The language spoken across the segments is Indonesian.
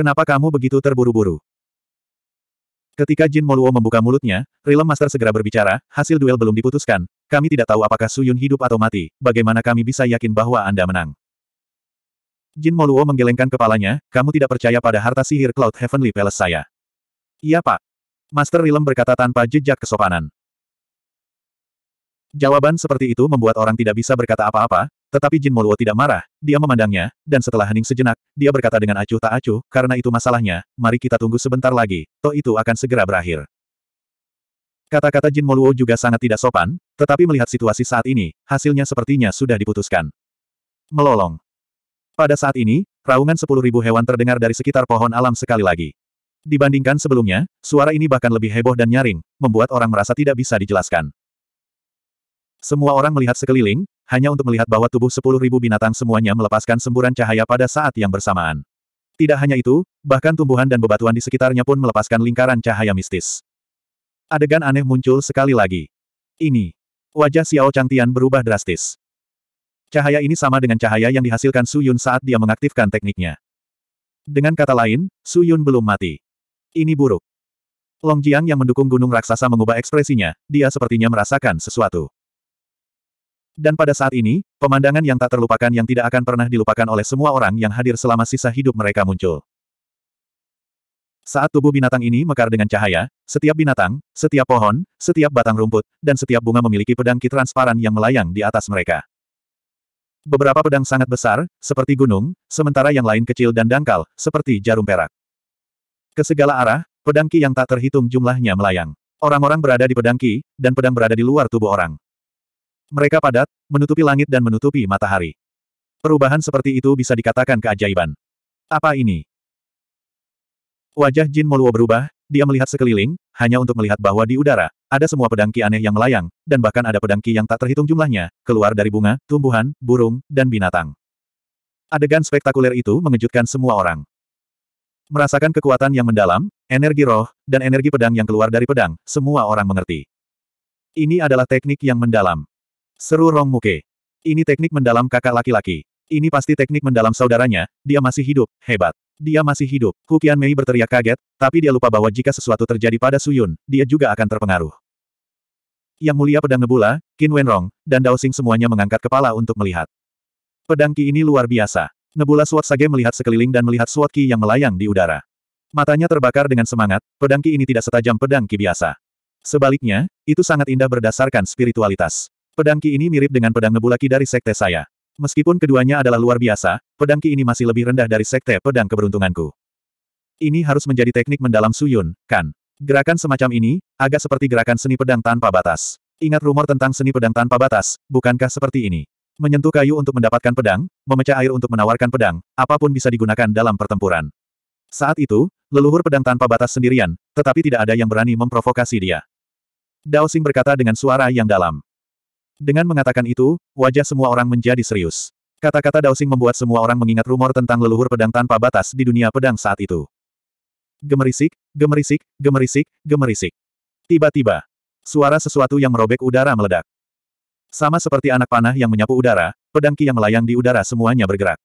Kenapa kamu begitu terburu-buru? Ketika Jin Moluo membuka mulutnya, Rilem Master segera berbicara, hasil duel belum diputuskan, kami tidak tahu apakah Suyun hidup atau mati, bagaimana kami bisa yakin bahwa Anda menang? Jin Moluo menggelengkan kepalanya, kamu tidak percaya pada harta sihir Cloud Heavenly Palace saya. Iya pak. Master Rilem berkata tanpa jejak kesopanan. Jawaban seperti itu membuat orang tidak bisa berkata apa-apa, tetapi Jin Moluo tidak marah, dia memandangnya, dan setelah hening sejenak, dia berkata dengan acuh tak acuh, karena itu masalahnya, mari kita tunggu sebentar lagi, toh itu akan segera berakhir. Kata-kata Jin Moluo juga sangat tidak sopan, tetapi melihat situasi saat ini, hasilnya sepertinya sudah diputuskan. Melolong. Pada saat ini, raungan sepuluh ribu hewan terdengar dari sekitar pohon alam sekali lagi. Dibandingkan sebelumnya, suara ini bahkan lebih heboh dan nyaring, membuat orang merasa tidak bisa dijelaskan. Semua orang melihat sekeliling, hanya untuk melihat bahwa tubuh 10.000 binatang semuanya melepaskan semburan cahaya pada saat yang bersamaan. Tidak hanya itu, bahkan tumbuhan dan bebatuan di sekitarnya pun melepaskan lingkaran cahaya mistis. Adegan aneh muncul sekali lagi. Ini. Wajah Xiao Changtian berubah drastis. Cahaya ini sama dengan cahaya yang dihasilkan Su Yun saat dia mengaktifkan tekniknya. Dengan kata lain, Su Yun belum mati. Ini buruk. Long Jiang yang mendukung gunung raksasa mengubah ekspresinya, dia sepertinya merasakan sesuatu. Dan pada saat ini, pemandangan yang tak terlupakan yang tidak akan pernah dilupakan oleh semua orang yang hadir selama sisa hidup mereka muncul. Saat tubuh binatang ini mekar dengan cahaya, setiap binatang, setiap pohon, setiap batang rumput, dan setiap bunga memiliki pedang ki transparan yang melayang di atas mereka. Beberapa pedang sangat besar, seperti gunung, sementara yang lain kecil dan dangkal, seperti jarum perak. Ke segala arah, pedang ki yang tak terhitung jumlahnya melayang. Orang-orang berada di pedang ki, dan pedang berada di luar tubuh orang. Mereka padat, menutupi langit dan menutupi matahari. Perubahan seperti itu bisa dikatakan keajaiban. Apa ini? Wajah Jin Moluo berubah, dia melihat sekeliling, hanya untuk melihat bahwa di udara, ada semua pedang ki aneh yang melayang, dan bahkan ada pedang ki yang tak terhitung jumlahnya, keluar dari bunga, tumbuhan, burung, dan binatang. Adegan spektakuler itu mengejutkan semua orang. Merasakan kekuatan yang mendalam, energi roh, dan energi pedang yang keluar dari pedang, semua orang mengerti. Ini adalah teknik yang mendalam. Seru Rong Muke. Ini teknik mendalam kakak laki-laki. Ini pasti teknik mendalam saudaranya, dia masih hidup, hebat. Dia masih hidup. Hu Qian Mei berteriak kaget, tapi dia lupa bahwa jika sesuatu terjadi pada Suyun, dia juga akan terpengaruh. Yang mulia pedang Nebula, Qin Wenrong, dan Dao Xing semuanya mengangkat kepala untuk melihat. Pedang Qi ini luar biasa. Nebula Sword Sage melihat sekeliling dan melihat Sword Ki yang melayang di udara. Matanya terbakar dengan semangat, pedang Qi ini tidak setajam pedang Qi biasa. Sebaliknya, itu sangat indah berdasarkan spiritualitas. Pedang Ki ini mirip dengan pedang Nebulaki dari sekte saya. Meskipun keduanya adalah luar biasa, pedang Ki ini masih lebih rendah dari sekte pedang keberuntunganku. Ini harus menjadi teknik mendalam Suyun, kan? Gerakan semacam ini, agak seperti gerakan seni pedang tanpa batas. Ingat rumor tentang seni pedang tanpa batas, bukankah seperti ini? Menyentuh kayu untuk mendapatkan pedang, memecah air untuk menawarkan pedang, apapun bisa digunakan dalam pertempuran. Saat itu, leluhur pedang tanpa batas sendirian, tetapi tidak ada yang berani memprovokasi dia. Dao Xing berkata dengan suara yang dalam. Dengan mengatakan itu, wajah semua orang menjadi serius. Kata-kata Daosing membuat semua orang mengingat rumor tentang leluhur pedang tanpa batas di dunia pedang saat itu. Gemerisik, gemerisik, gemerisik, gemerisik. Tiba-tiba, suara sesuatu yang merobek udara meledak. Sama seperti anak panah yang menyapu udara, pedang ki yang melayang di udara semuanya bergerak.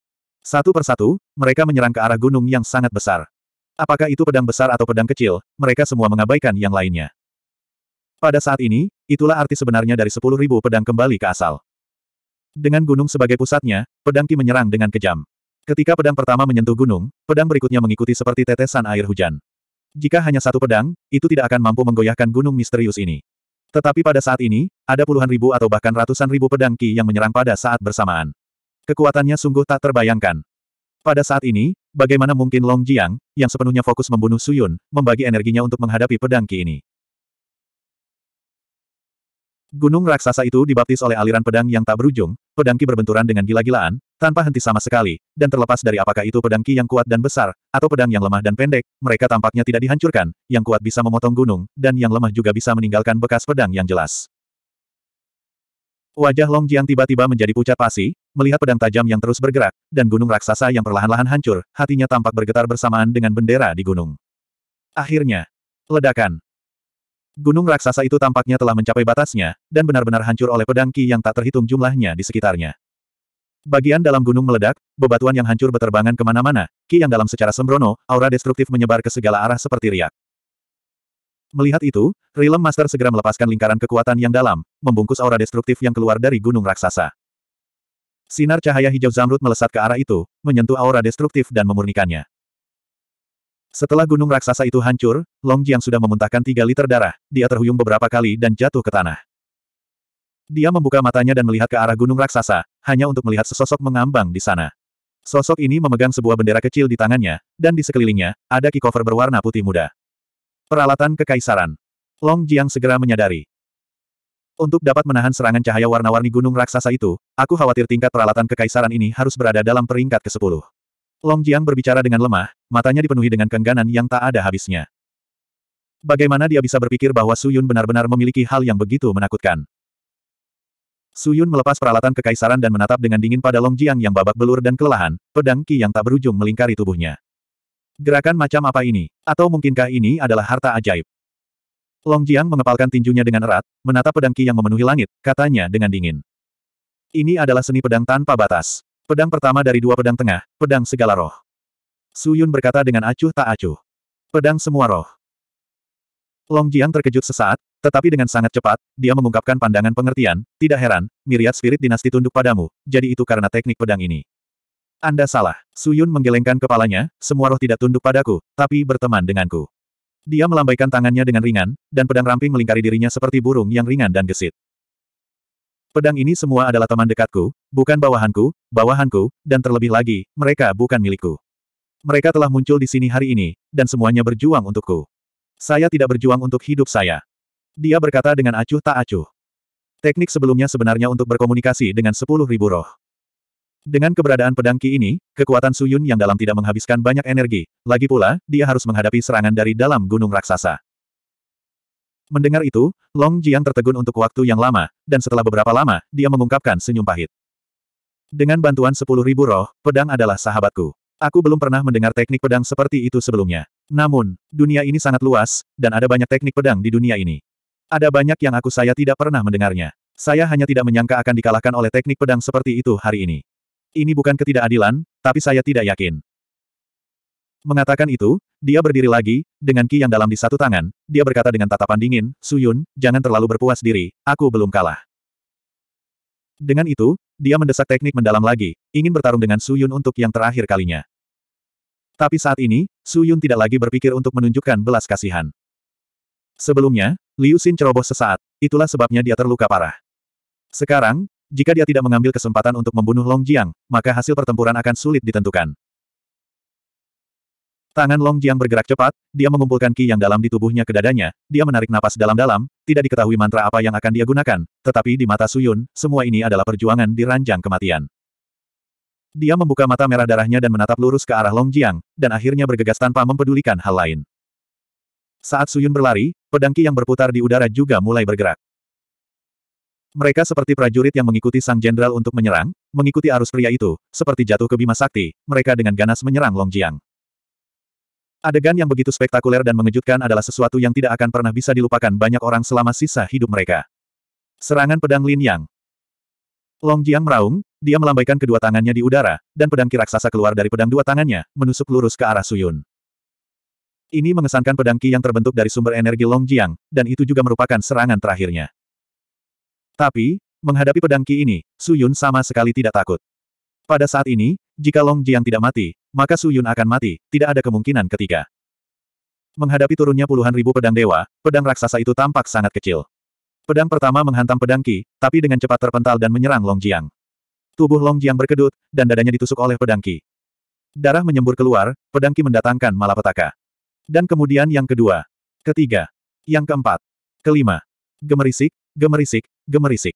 Satu persatu, mereka menyerang ke arah gunung yang sangat besar. Apakah itu pedang besar atau pedang kecil, mereka semua mengabaikan yang lainnya. Pada saat ini, itulah arti sebenarnya dari sepuluh ribu pedang kembali ke asal. Dengan gunung sebagai pusatnya, pedang Ki menyerang dengan kejam. Ketika pedang pertama menyentuh gunung, pedang berikutnya mengikuti seperti tetesan air hujan. Jika hanya satu pedang, itu tidak akan mampu menggoyahkan gunung misterius ini. Tetapi pada saat ini, ada puluhan ribu atau bahkan ratusan ribu pedang Ki yang menyerang pada saat bersamaan. Kekuatannya sungguh tak terbayangkan. Pada saat ini, bagaimana mungkin Long Jiang, yang sepenuhnya fokus membunuh Suyun, membagi energinya untuk menghadapi pedang Ki ini. Gunung raksasa itu dibaptis oleh aliran pedang yang tak berujung, Pedangki berbenturan dengan gila-gilaan, tanpa henti sama sekali, dan terlepas dari apakah itu pedangki yang kuat dan besar, atau pedang yang lemah dan pendek, mereka tampaknya tidak dihancurkan, yang kuat bisa memotong gunung, dan yang lemah juga bisa meninggalkan bekas pedang yang jelas. Wajah Long Jiang tiba-tiba menjadi pucat pasi, melihat pedang tajam yang terus bergerak, dan gunung raksasa yang perlahan-lahan hancur, hatinya tampak bergetar bersamaan dengan bendera di gunung. Akhirnya, ledakan. Gunung raksasa itu tampaknya telah mencapai batasnya, dan benar-benar hancur oleh pedang Ki yang tak terhitung jumlahnya di sekitarnya. Bagian dalam gunung meledak, bebatuan yang hancur beterbangan kemana-mana, Ki yang dalam secara sembrono, aura destruktif menyebar ke segala arah seperti riak. Melihat itu, Realm Master segera melepaskan lingkaran kekuatan yang dalam, membungkus aura destruktif yang keluar dari gunung raksasa. Sinar cahaya hijau zamrud melesat ke arah itu, menyentuh aura destruktif dan memurnikannya. Setelah gunung raksasa itu hancur, Long Jiang sudah memuntahkan tiga liter darah, dia terhuyung beberapa kali dan jatuh ke tanah. Dia membuka matanya dan melihat ke arah gunung raksasa, hanya untuk melihat sesosok mengambang di sana. Sosok ini memegang sebuah bendera kecil di tangannya, dan di sekelilingnya, ada kikover berwarna putih muda. Peralatan kekaisaran. Long Jiang segera menyadari. Untuk dapat menahan serangan cahaya warna-warni gunung raksasa itu, aku khawatir tingkat peralatan kekaisaran ini harus berada dalam peringkat ke-10. Long Jiang berbicara dengan lemah, matanya dipenuhi dengan kengganan yang tak ada habisnya. Bagaimana dia bisa berpikir bahwa Su Yun benar-benar memiliki hal yang begitu menakutkan? Su Yun melepas peralatan kekaisaran dan menatap dengan dingin pada Long Jiang yang babak belur dan kelelahan, pedang Qi yang tak berujung melingkari tubuhnya. Gerakan macam apa ini? Atau mungkinkah ini adalah harta ajaib? Long Jiang mengepalkan tinjunya dengan erat, menatap pedang Qi yang memenuhi langit, katanya dengan dingin. Ini adalah seni pedang tanpa batas. Pedang pertama dari dua pedang tengah, pedang segala roh. Su Yun berkata dengan acuh tak acuh. Pedang semua roh. Long Jiang terkejut sesaat, tetapi dengan sangat cepat, dia mengungkapkan pandangan pengertian, tidak heran, miriat spirit dinasti tunduk padamu, jadi itu karena teknik pedang ini. Anda salah. Su Yun menggelengkan kepalanya, semua roh tidak tunduk padaku, tapi berteman denganku. Dia melambaikan tangannya dengan ringan, dan pedang ramping melingkari dirinya seperti burung yang ringan dan gesit. Pedang ini semua adalah teman dekatku, bukan bawahanku, bawahanku, dan terlebih lagi, mereka bukan milikku. Mereka telah muncul di sini hari ini, dan semuanya berjuang untukku. Saya tidak berjuang untuk hidup saya. Dia berkata dengan acuh tak acuh. Teknik sebelumnya sebenarnya untuk berkomunikasi dengan sepuluh ribu roh. Dengan keberadaan pedang Ki ini, kekuatan Suyun yang dalam tidak menghabiskan banyak energi, lagi pula, dia harus menghadapi serangan dari dalam gunung raksasa. Mendengar itu, Long Jiang tertegun untuk waktu yang lama, dan setelah beberapa lama, dia mengungkapkan senyum pahit. Dengan bantuan sepuluh ribu roh, pedang adalah sahabatku. Aku belum pernah mendengar teknik pedang seperti itu sebelumnya. Namun, dunia ini sangat luas, dan ada banyak teknik pedang di dunia ini. Ada banyak yang aku saya tidak pernah mendengarnya. Saya hanya tidak menyangka akan dikalahkan oleh teknik pedang seperti itu hari ini. Ini bukan ketidakadilan, tapi saya tidak yakin. Mengatakan itu, dia berdiri lagi, dengan ki yang dalam di satu tangan, dia berkata dengan tatapan dingin, Suyun, jangan terlalu berpuas diri, aku belum kalah. Dengan itu, dia mendesak teknik mendalam lagi, ingin bertarung dengan Suyun untuk yang terakhir kalinya. Tapi saat ini, Suyun tidak lagi berpikir untuk menunjukkan belas kasihan. Sebelumnya, Liu Xin ceroboh sesaat, itulah sebabnya dia terluka parah. Sekarang, jika dia tidak mengambil kesempatan untuk membunuh Long Jiang, maka hasil pertempuran akan sulit ditentukan. Tangan Long Jiang bergerak cepat, dia mengumpulkan ki yang dalam di tubuhnya ke dadanya, dia menarik napas dalam-dalam, tidak diketahui mantra apa yang akan dia gunakan, tetapi di mata Suyun, semua ini adalah perjuangan di ranjang kematian. Dia membuka mata merah darahnya dan menatap lurus ke arah Long Jiang, dan akhirnya bergegas tanpa mempedulikan hal lain. Saat Suyun berlari, pedang ki yang berputar di udara juga mulai bergerak. Mereka seperti prajurit yang mengikuti sang jenderal untuk menyerang, mengikuti arus pria itu, seperti jatuh ke bima sakti, mereka dengan ganas menyerang Long Jiang. Adegan yang begitu spektakuler dan mengejutkan adalah sesuatu yang tidak akan pernah bisa dilupakan banyak orang selama sisa hidup mereka. Serangan pedang Lin Yang Long Jiang meraung, dia melambaikan kedua tangannya di udara, dan pedang ki raksasa keluar dari pedang dua tangannya, menusuk lurus ke arah Suyun. Ini mengesankan pedang ki yang terbentuk dari sumber energi Long Jiang, dan itu juga merupakan serangan terakhirnya. Tapi, menghadapi pedang ki ini, Suyun sama sekali tidak takut. Pada saat ini, jika Long Jiang tidak mati, maka Su Yun akan mati, tidak ada kemungkinan ketiga. Menghadapi turunnya puluhan ribu pedang dewa, pedang raksasa itu tampak sangat kecil. Pedang pertama menghantam pedang Qi, tapi dengan cepat terpental dan menyerang Long Jiang. Tubuh Long Jiang berkedut, dan dadanya ditusuk oleh pedang Qi. Darah menyembur keluar, pedang Qi mendatangkan malapetaka. Dan kemudian yang kedua, ketiga, yang keempat, kelima. Gemerisik, gemerisik, gemerisik.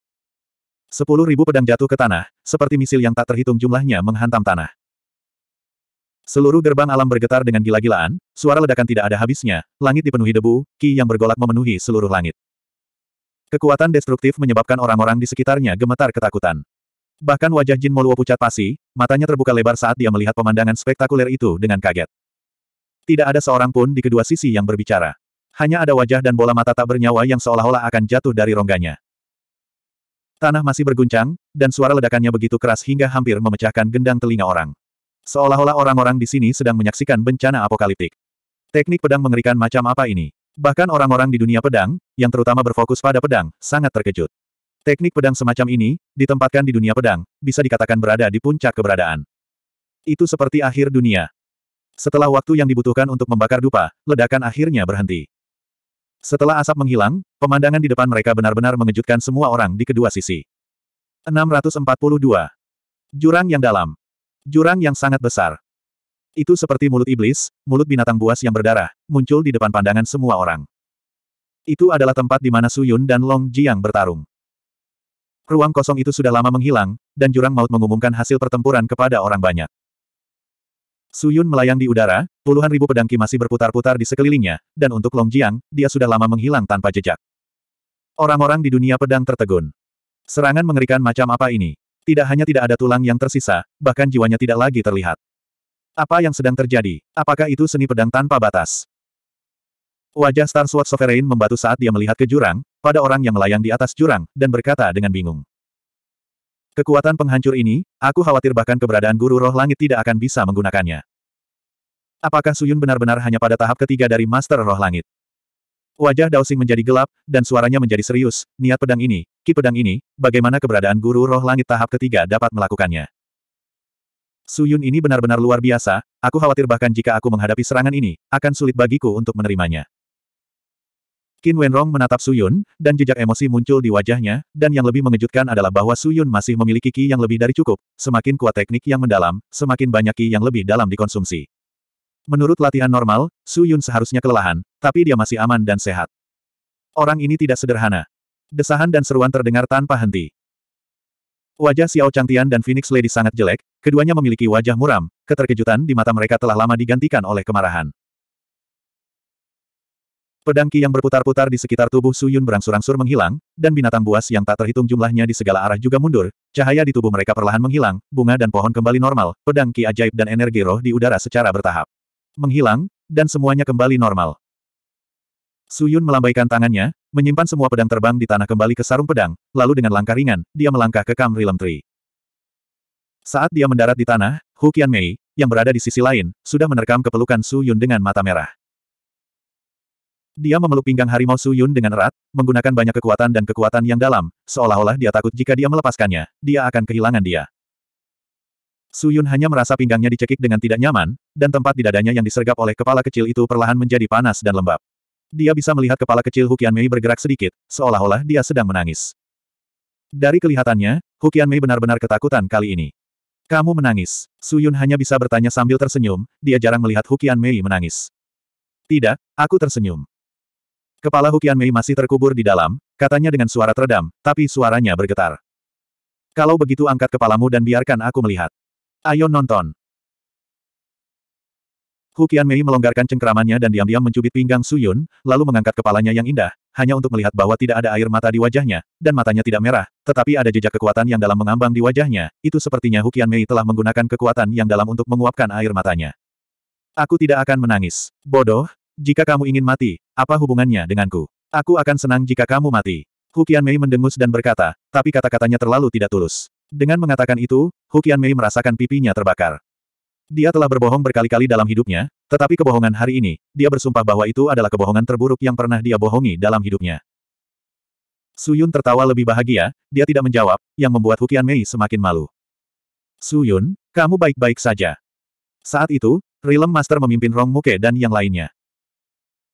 Sepuluh ribu pedang jatuh ke tanah, seperti misil yang tak terhitung jumlahnya menghantam tanah. Seluruh gerbang alam bergetar dengan gila-gilaan, suara ledakan tidak ada habisnya, langit dipenuhi debu, ki yang bergolak memenuhi seluruh langit. Kekuatan destruktif menyebabkan orang-orang di sekitarnya gemetar ketakutan. Bahkan wajah Jin Moluo pucat pasi, matanya terbuka lebar saat dia melihat pemandangan spektakuler itu dengan kaget. Tidak ada seorang pun di kedua sisi yang berbicara. Hanya ada wajah dan bola mata tak bernyawa yang seolah-olah akan jatuh dari rongganya. Tanah masih berguncang, dan suara ledakannya begitu keras hingga hampir memecahkan gendang telinga orang. Seolah-olah orang-orang di sini sedang menyaksikan bencana apokaliptik. Teknik pedang mengerikan macam apa ini? Bahkan orang-orang di dunia pedang, yang terutama berfokus pada pedang, sangat terkejut. Teknik pedang semacam ini, ditempatkan di dunia pedang, bisa dikatakan berada di puncak keberadaan. Itu seperti akhir dunia. Setelah waktu yang dibutuhkan untuk membakar dupa, ledakan akhirnya berhenti. Setelah asap menghilang, pemandangan di depan mereka benar-benar mengejutkan semua orang di kedua sisi. 642. Jurang yang dalam. Jurang yang sangat besar. Itu seperti mulut iblis, mulut binatang buas yang berdarah, muncul di depan pandangan semua orang. Itu adalah tempat di mana Suyun dan Long Jiang bertarung. Ruang kosong itu sudah lama menghilang, dan jurang maut mengumumkan hasil pertempuran kepada orang banyak. Suyun melayang di udara, puluhan ribu pedangki masih berputar-putar di sekelilingnya, dan untuk Long Jiang, dia sudah lama menghilang tanpa jejak. Orang-orang di dunia pedang tertegun. Serangan mengerikan macam apa ini? Tidak hanya tidak ada tulang yang tersisa, bahkan jiwanya tidak lagi terlihat. Apa yang sedang terjadi? Apakah itu seni pedang tanpa batas? Wajah Star Sword Sovereign membatu saat dia melihat ke jurang, pada orang yang melayang di atas jurang, dan berkata dengan bingung. Kekuatan penghancur ini, aku khawatir bahkan keberadaan guru roh langit tidak akan bisa menggunakannya. Apakah Suyun benar-benar hanya pada tahap ketiga dari Master Roh Langit? Wajah Dao menjadi gelap, dan suaranya menjadi serius, niat pedang ini, ki pedang ini, bagaimana keberadaan guru roh langit tahap ketiga dapat melakukannya. Suyun ini benar-benar luar biasa, aku khawatir bahkan jika aku menghadapi serangan ini, akan sulit bagiku untuk menerimanya. Qin Wenrong menatap Suyun, dan jejak emosi muncul di wajahnya, dan yang lebih mengejutkan adalah bahwa Suyun masih memiliki ki yang lebih dari cukup, semakin kuat teknik yang mendalam, semakin banyak ki yang lebih dalam dikonsumsi. Menurut latihan normal, Su Yun seharusnya kelelahan, tapi dia masih aman dan sehat. Orang ini tidak sederhana. Desahan dan seruan terdengar tanpa henti. Wajah Xiao Changtian dan Phoenix Lady sangat jelek, keduanya memiliki wajah muram, keterkejutan di mata mereka telah lama digantikan oleh kemarahan. Pedangki yang berputar-putar di sekitar tubuh Su Yun berangsur-angsur menghilang, dan binatang buas yang tak terhitung jumlahnya di segala arah juga mundur, cahaya di tubuh mereka perlahan menghilang, bunga dan pohon kembali normal, Pedangki ajaib dan energi roh di udara secara bertahap menghilang, dan semuanya kembali normal. Suyun melambaikan tangannya, menyimpan semua pedang terbang di tanah kembali ke sarung pedang, lalu dengan langkah ringan, dia melangkah ke Kam Rilem Tree. Saat dia mendarat di tanah, Hu Qian Mei, yang berada di sisi lain, sudah menerkam kepelukan Suyun dengan mata merah. Dia memeluk pinggang harimau Suyun dengan erat, menggunakan banyak kekuatan dan kekuatan yang dalam, seolah-olah dia takut jika dia melepaskannya, dia akan kehilangan dia. Su Yun hanya merasa pinggangnya dicekik dengan tidak nyaman, dan tempat di dadanya yang disergap oleh kepala kecil itu perlahan menjadi panas dan lembab. Dia bisa melihat kepala kecil Hukian Mei bergerak sedikit, seolah-olah dia sedang menangis. Dari kelihatannya, Hukian Mei benar-benar ketakutan kali ini. Kamu menangis. Su Yun hanya bisa bertanya sambil tersenyum, dia jarang melihat Hukian Mei menangis. Tidak, aku tersenyum. Kepala Hukian Mei masih terkubur di dalam, katanya dengan suara teredam, tapi suaranya bergetar. Kalau begitu angkat kepalamu dan biarkan aku melihat. Ayo nonton. Hu Mei melonggarkan cengkeramannya dan diam-diam mencubit pinggang Su Yun, lalu mengangkat kepalanya yang indah, hanya untuk melihat bahwa tidak ada air mata di wajahnya, dan matanya tidak merah, tetapi ada jejak kekuatan yang dalam mengambang di wajahnya, itu sepertinya Hu Mei telah menggunakan kekuatan yang dalam untuk menguapkan air matanya. Aku tidak akan menangis. Bodoh, jika kamu ingin mati, apa hubungannya denganku? Aku akan senang jika kamu mati. Hu Mei mendengus dan berkata, tapi kata-katanya terlalu tidak tulus. Dengan mengatakan itu, Hukian Mei merasakan pipinya terbakar. Dia telah berbohong berkali-kali dalam hidupnya, tetapi kebohongan hari ini, dia bersumpah bahwa itu adalah kebohongan terburuk yang pernah dia bohongi dalam hidupnya. Su Yun tertawa lebih bahagia, dia tidak menjawab, yang membuat Hukian Mei semakin malu. Su Yun, kamu baik-baik saja. Saat itu, Rilem Master memimpin Rong Muke dan yang lainnya.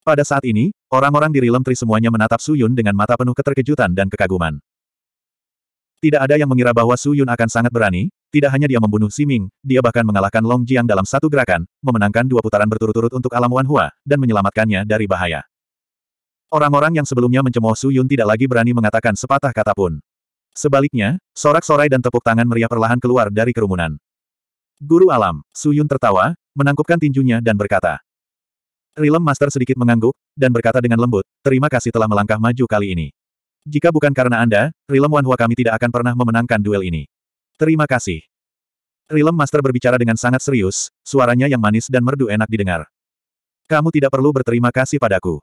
Pada saat ini, orang-orang di Rilem Tri semuanya menatap Su Yun dengan mata penuh keterkejutan dan kekaguman. Tidak ada yang mengira bahwa Su Yun akan sangat berani, tidak hanya dia membunuh Si Ming, dia bahkan mengalahkan Long Jiang dalam satu gerakan, memenangkan dua putaran berturut-turut untuk alam Wan Hua, dan menyelamatkannya dari bahaya. Orang-orang yang sebelumnya mencemooh Su Yun tidak lagi berani mengatakan sepatah kata pun. Sebaliknya, sorak-sorai dan tepuk tangan meriah perlahan keluar dari kerumunan. Guru alam, Su Yun tertawa, menangkupkan tinjunya dan berkata. Rilem Master sedikit mengangguk, dan berkata dengan lembut, terima kasih telah melangkah maju kali ini. Jika bukan karena Anda, Rilem Wanhua kami tidak akan pernah memenangkan duel ini. Terima kasih. Rilem Master berbicara dengan sangat serius, suaranya yang manis dan merdu enak didengar. Kamu tidak perlu berterima kasih padaku.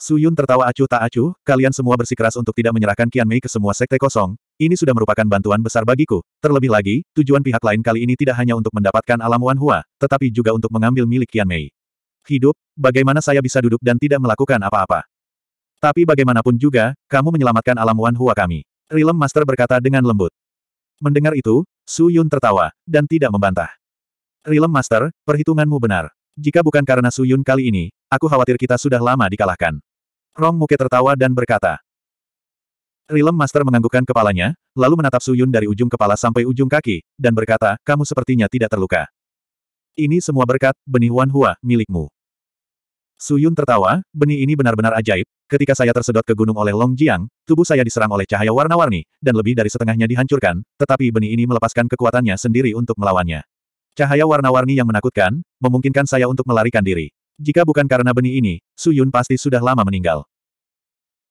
Suyun tertawa acuh tak acuh, kalian semua bersikeras untuk tidak menyerahkan Qian Mei ke semua sekte kosong, ini sudah merupakan bantuan besar bagiku. Terlebih lagi, tujuan pihak lain kali ini tidak hanya untuk mendapatkan alam Wan Hua, tetapi juga untuk mengambil milik Qian Mei. Hidup, bagaimana saya bisa duduk dan tidak melakukan apa-apa? Tapi bagaimanapun juga, kamu menyelamatkan alam Wan Hua kami. Rilem Master berkata dengan lembut. Mendengar itu, Su Yun tertawa, dan tidak membantah. Rilem Master, perhitunganmu benar. Jika bukan karena Su Yun kali ini, aku khawatir kita sudah lama dikalahkan. Rong Muke tertawa dan berkata. Rilem Master menganggukkan kepalanya, lalu menatap Su Yun dari ujung kepala sampai ujung kaki, dan berkata, kamu sepertinya tidak terluka. Ini semua berkat, benih Wan Hua, milikmu. Su Yun tertawa, benih ini benar-benar ajaib, ketika saya tersedot ke gunung oleh Long Jiang, tubuh saya diserang oleh cahaya warna-warni, dan lebih dari setengahnya dihancurkan, tetapi benih ini melepaskan kekuatannya sendiri untuk melawannya. Cahaya warna-warni yang menakutkan, memungkinkan saya untuk melarikan diri. Jika bukan karena benih ini, Su Yun pasti sudah lama meninggal.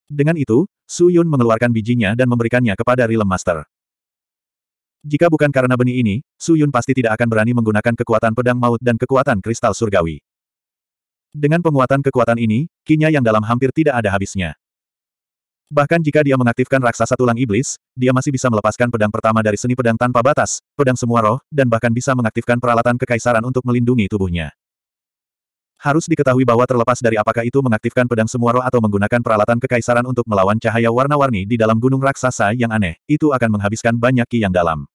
Dengan itu, Su Yun mengeluarkan bijinya dan memberikannya kepada Realm Master. Jika bukan karena benih ini, Su Yun pasti tidak akan berani menggunakan kekuatan pedang maut dan kekuatan kristal surgawi. Dengan penguatan kekuatan ini, kinya yang dalam hampir tidak ada habisnya. Bahkan jika dia mengaktifkan raksasa tulang iblis, dia masih bisa melepaskan pedang pertama dari seni pedang tanpa batas, pedang semua roh, dan bahkan bisa mengaktifkan peralatan kekaisaran untuk melindungi tubuhnya. Harus diketahui bahwa terlepas dari apakah itu mengaktifkan pedang semua roh atau menggunakan peralatan kekaisaran untuk melawan cahaya warna-warni di dalam gunung raksasa yang aneh, itu akan menghabiskan banyak ki yang dalam.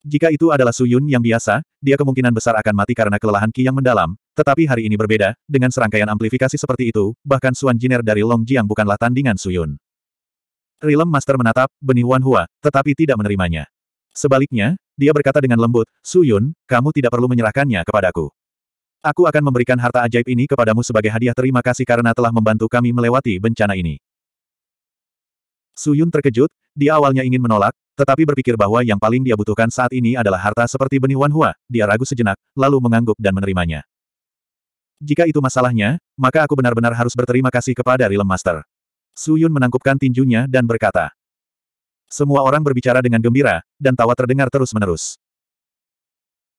Jika itu adalah Suyun yang biasa, dia kemungkinan besar akan mati karena kelelahan Qi yang mendalam, tetapi hari ini berbeda, dengan serangkaian amplifikasi seperti itu, bahkan Suan Jiner dari Long Jiang bukanlah tandingan Suyun. Rilem Master menatap, benih Wan Hua, tetapi tidak menerimanya. Sebaliknya, dia berkata dengan lembut, Suyun, kamu tidak perlu menyerahkannya kepadaku. Aku akan memberikan harta ajaib ini kepadamu sebagai hadiah terima kasih karena telah membantu kami melewati bencana ini. Suyun terkejut, dia awalnya ingin menolak, tetapi berpikir bahwa yang paling dia butuhkan saat ini adalah harta seperti benih Wanhua, dia ragu sejenak, lalu mengangguk dan menerimanya. Jika itu masalahnya, maka aku benar-benar harus berterima kasih kepada Rilem Master. Su Yun menangkupkan tinjunya dan berkata. Semua orang berbicara dengan gembira, dan tawa terdengar terus-menerus.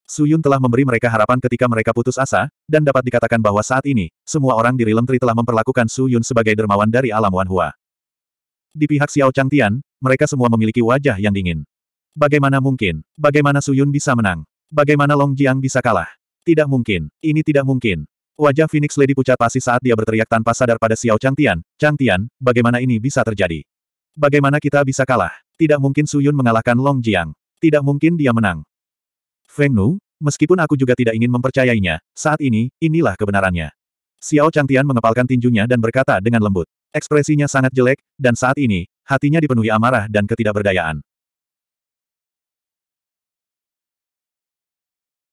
Su Yun telah memberi mereka harapan ketika mereka putus asa, dan dapat dikatakan bahwa saat ini, semua orang di Rilem Tri telah memperlakukan Su Yun sebagai dermawan dari alam Wanhua. Di pihak Xiao Changtian, mereka semua memiliki wajah yang dingin. Bagaimana mungkin? Bagaimana Suyun bisa menang? Bagaimana Long Jiang bisa kalah? Tidak mungkin, ini tidak mungkin. Wajah Phoenix Lady pucat pasti saat dia berteriak tanpa sadar pada Xiao Changtian, Changtian, bagaimana ini bisa terjadi? Bagaimana kita bisa kalah? Tidak mungkin Suyun mengalahkan Long Jiang. Tidak mungkin dia menang. Feng Nu, meskipun aku juga tidak ingin mempercayainya, saat ini, inilah kebenarannya. Xiao Changtian mengepalkan tinjunya dan berkata dengan lembut. Ekspresinya sangat jelek, dan saat ini, hatinya dipenuhi amarah dan ketidakberdayaan.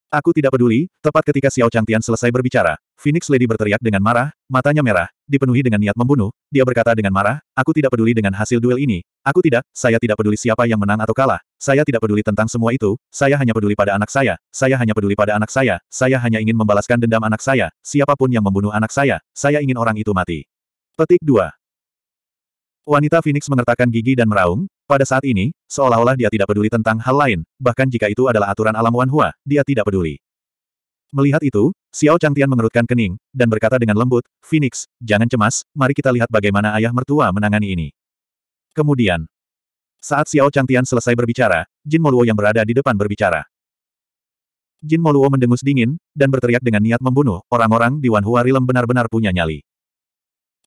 Aku tidak peduli, tepat ketika Xiao Changtian selesai berbicara, Phoenix Lady berteriak dengan marah, matanya merah, dipenuhi dengan niat membunuh, dia berkata dengan marah, aku tidak peduli dengan hasil duel ini, aku tidak, saya tidak peduli siapa yang menang atau kalah, saya tidak peduli tentang semua itu, saya hanya peduli pada anak saya, saya hanya peduli pada anak saya, saya hanya ingin membalaskan dendam anak saya, siapapun yang membunuh anak saya, saya ingin orang itu mati. Petik 2. Wanita Phoenix mengertakkan gigi dan meraung, pada saat ini, seolah-olah dia tidak peduli tentang hal lain, bahkan jika itu adalah aturan alam Wan Hua, dia tidak peduli. Melihat itu, Xiao Changtian mengerutkan kening, dan berkata dengan lembut, Phoenix, jangan cemas, mari kita lihat bagaimana ayah mertua menangani ini. Kemudian, saat Xiao Changtian selesai berbicara, Jin Moluo yang berada di depan berbicara. Jin Moluo mendengus dingin, dan berteriak dengan niat membunuh, orang-orang di Wan Hua Rilem benar-benar punya nyali.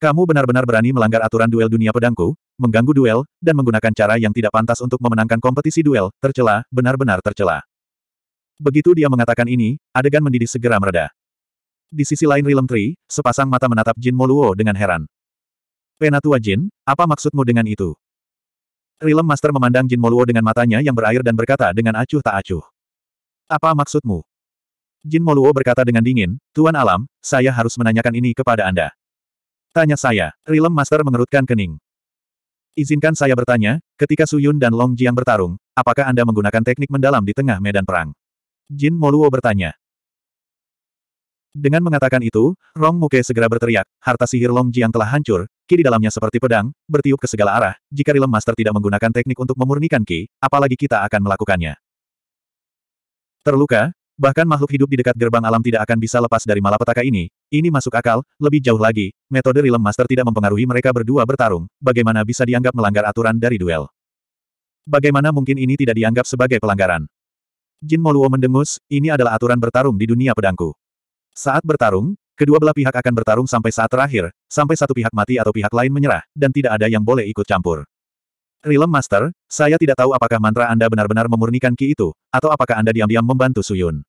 Kamu benar-benar berani melanggar aturan duel dunia pedangku, mengganggu duel, dan menggunakan cara yang tidak pantas untuk memenangkan kompetisi duel, tercela, benar-benar tercela. Begitu dia mengatakan ini, adegan mendidih segera mereda. Di sisi lain Realm Tree, sepasang mata menatap Jin Moluo dengan heran. Penatua Jin, apa maksudmu dengan itu? Rilem Master memandang Jin Moluo dengan matanya yang berair dan berkata dengan acuh tak acuh. Apa maksudmu? Jin Moluo berkata dengan dingin, Tuan Alam, saya harus menanyakan ini kepada Anda. Tanya saya. Rilem Master mengerutkan kening. Izinkan saya bertanya, ketika Suyun dan Long Jiang bertarung, apakah Anda menggunakan teknik mendalam di tengah medan perang? Jin Moluo bertanya. Dengan mengatakan itu, Rong Muke segera berteriak, harta sihir Long Jiang telah hancur, ki di dalamnya seperti pedang, bertiup ke segala arah, jika Rilem Master tidak menggunakan teknik untuk memurnikan ki, apalagi kita akan melakukannya. Terluka, Bahkan makhluk hidup di dekat gerbang alam tidak akan bisa lepas dari malapetaka ini. Ini masuk akal, lebih jauh lagi, metode Realm Master tidak mempengaruhi mereka berdua bertarung, bagaimana bisa dianggap melanggar aturan dari duel. Bagaimana mungkin ini tidak dianggap sebagai pelanggaran? Jin Moluo mendengus, ini adalah aturan bertarung di dunia pedangku. Saat bertarung, kedua belah pihak akan bertarung sampai saat terakhir, sampai satu pihak mati atau pihak lain menyerah, dan tidak ada yang boleh ikut campur. Realm Master, saya tidak tahu apakah mantra Anda benar-benar memurnikan ki itu, atau apakah Anda diam-diam membantu Suyun.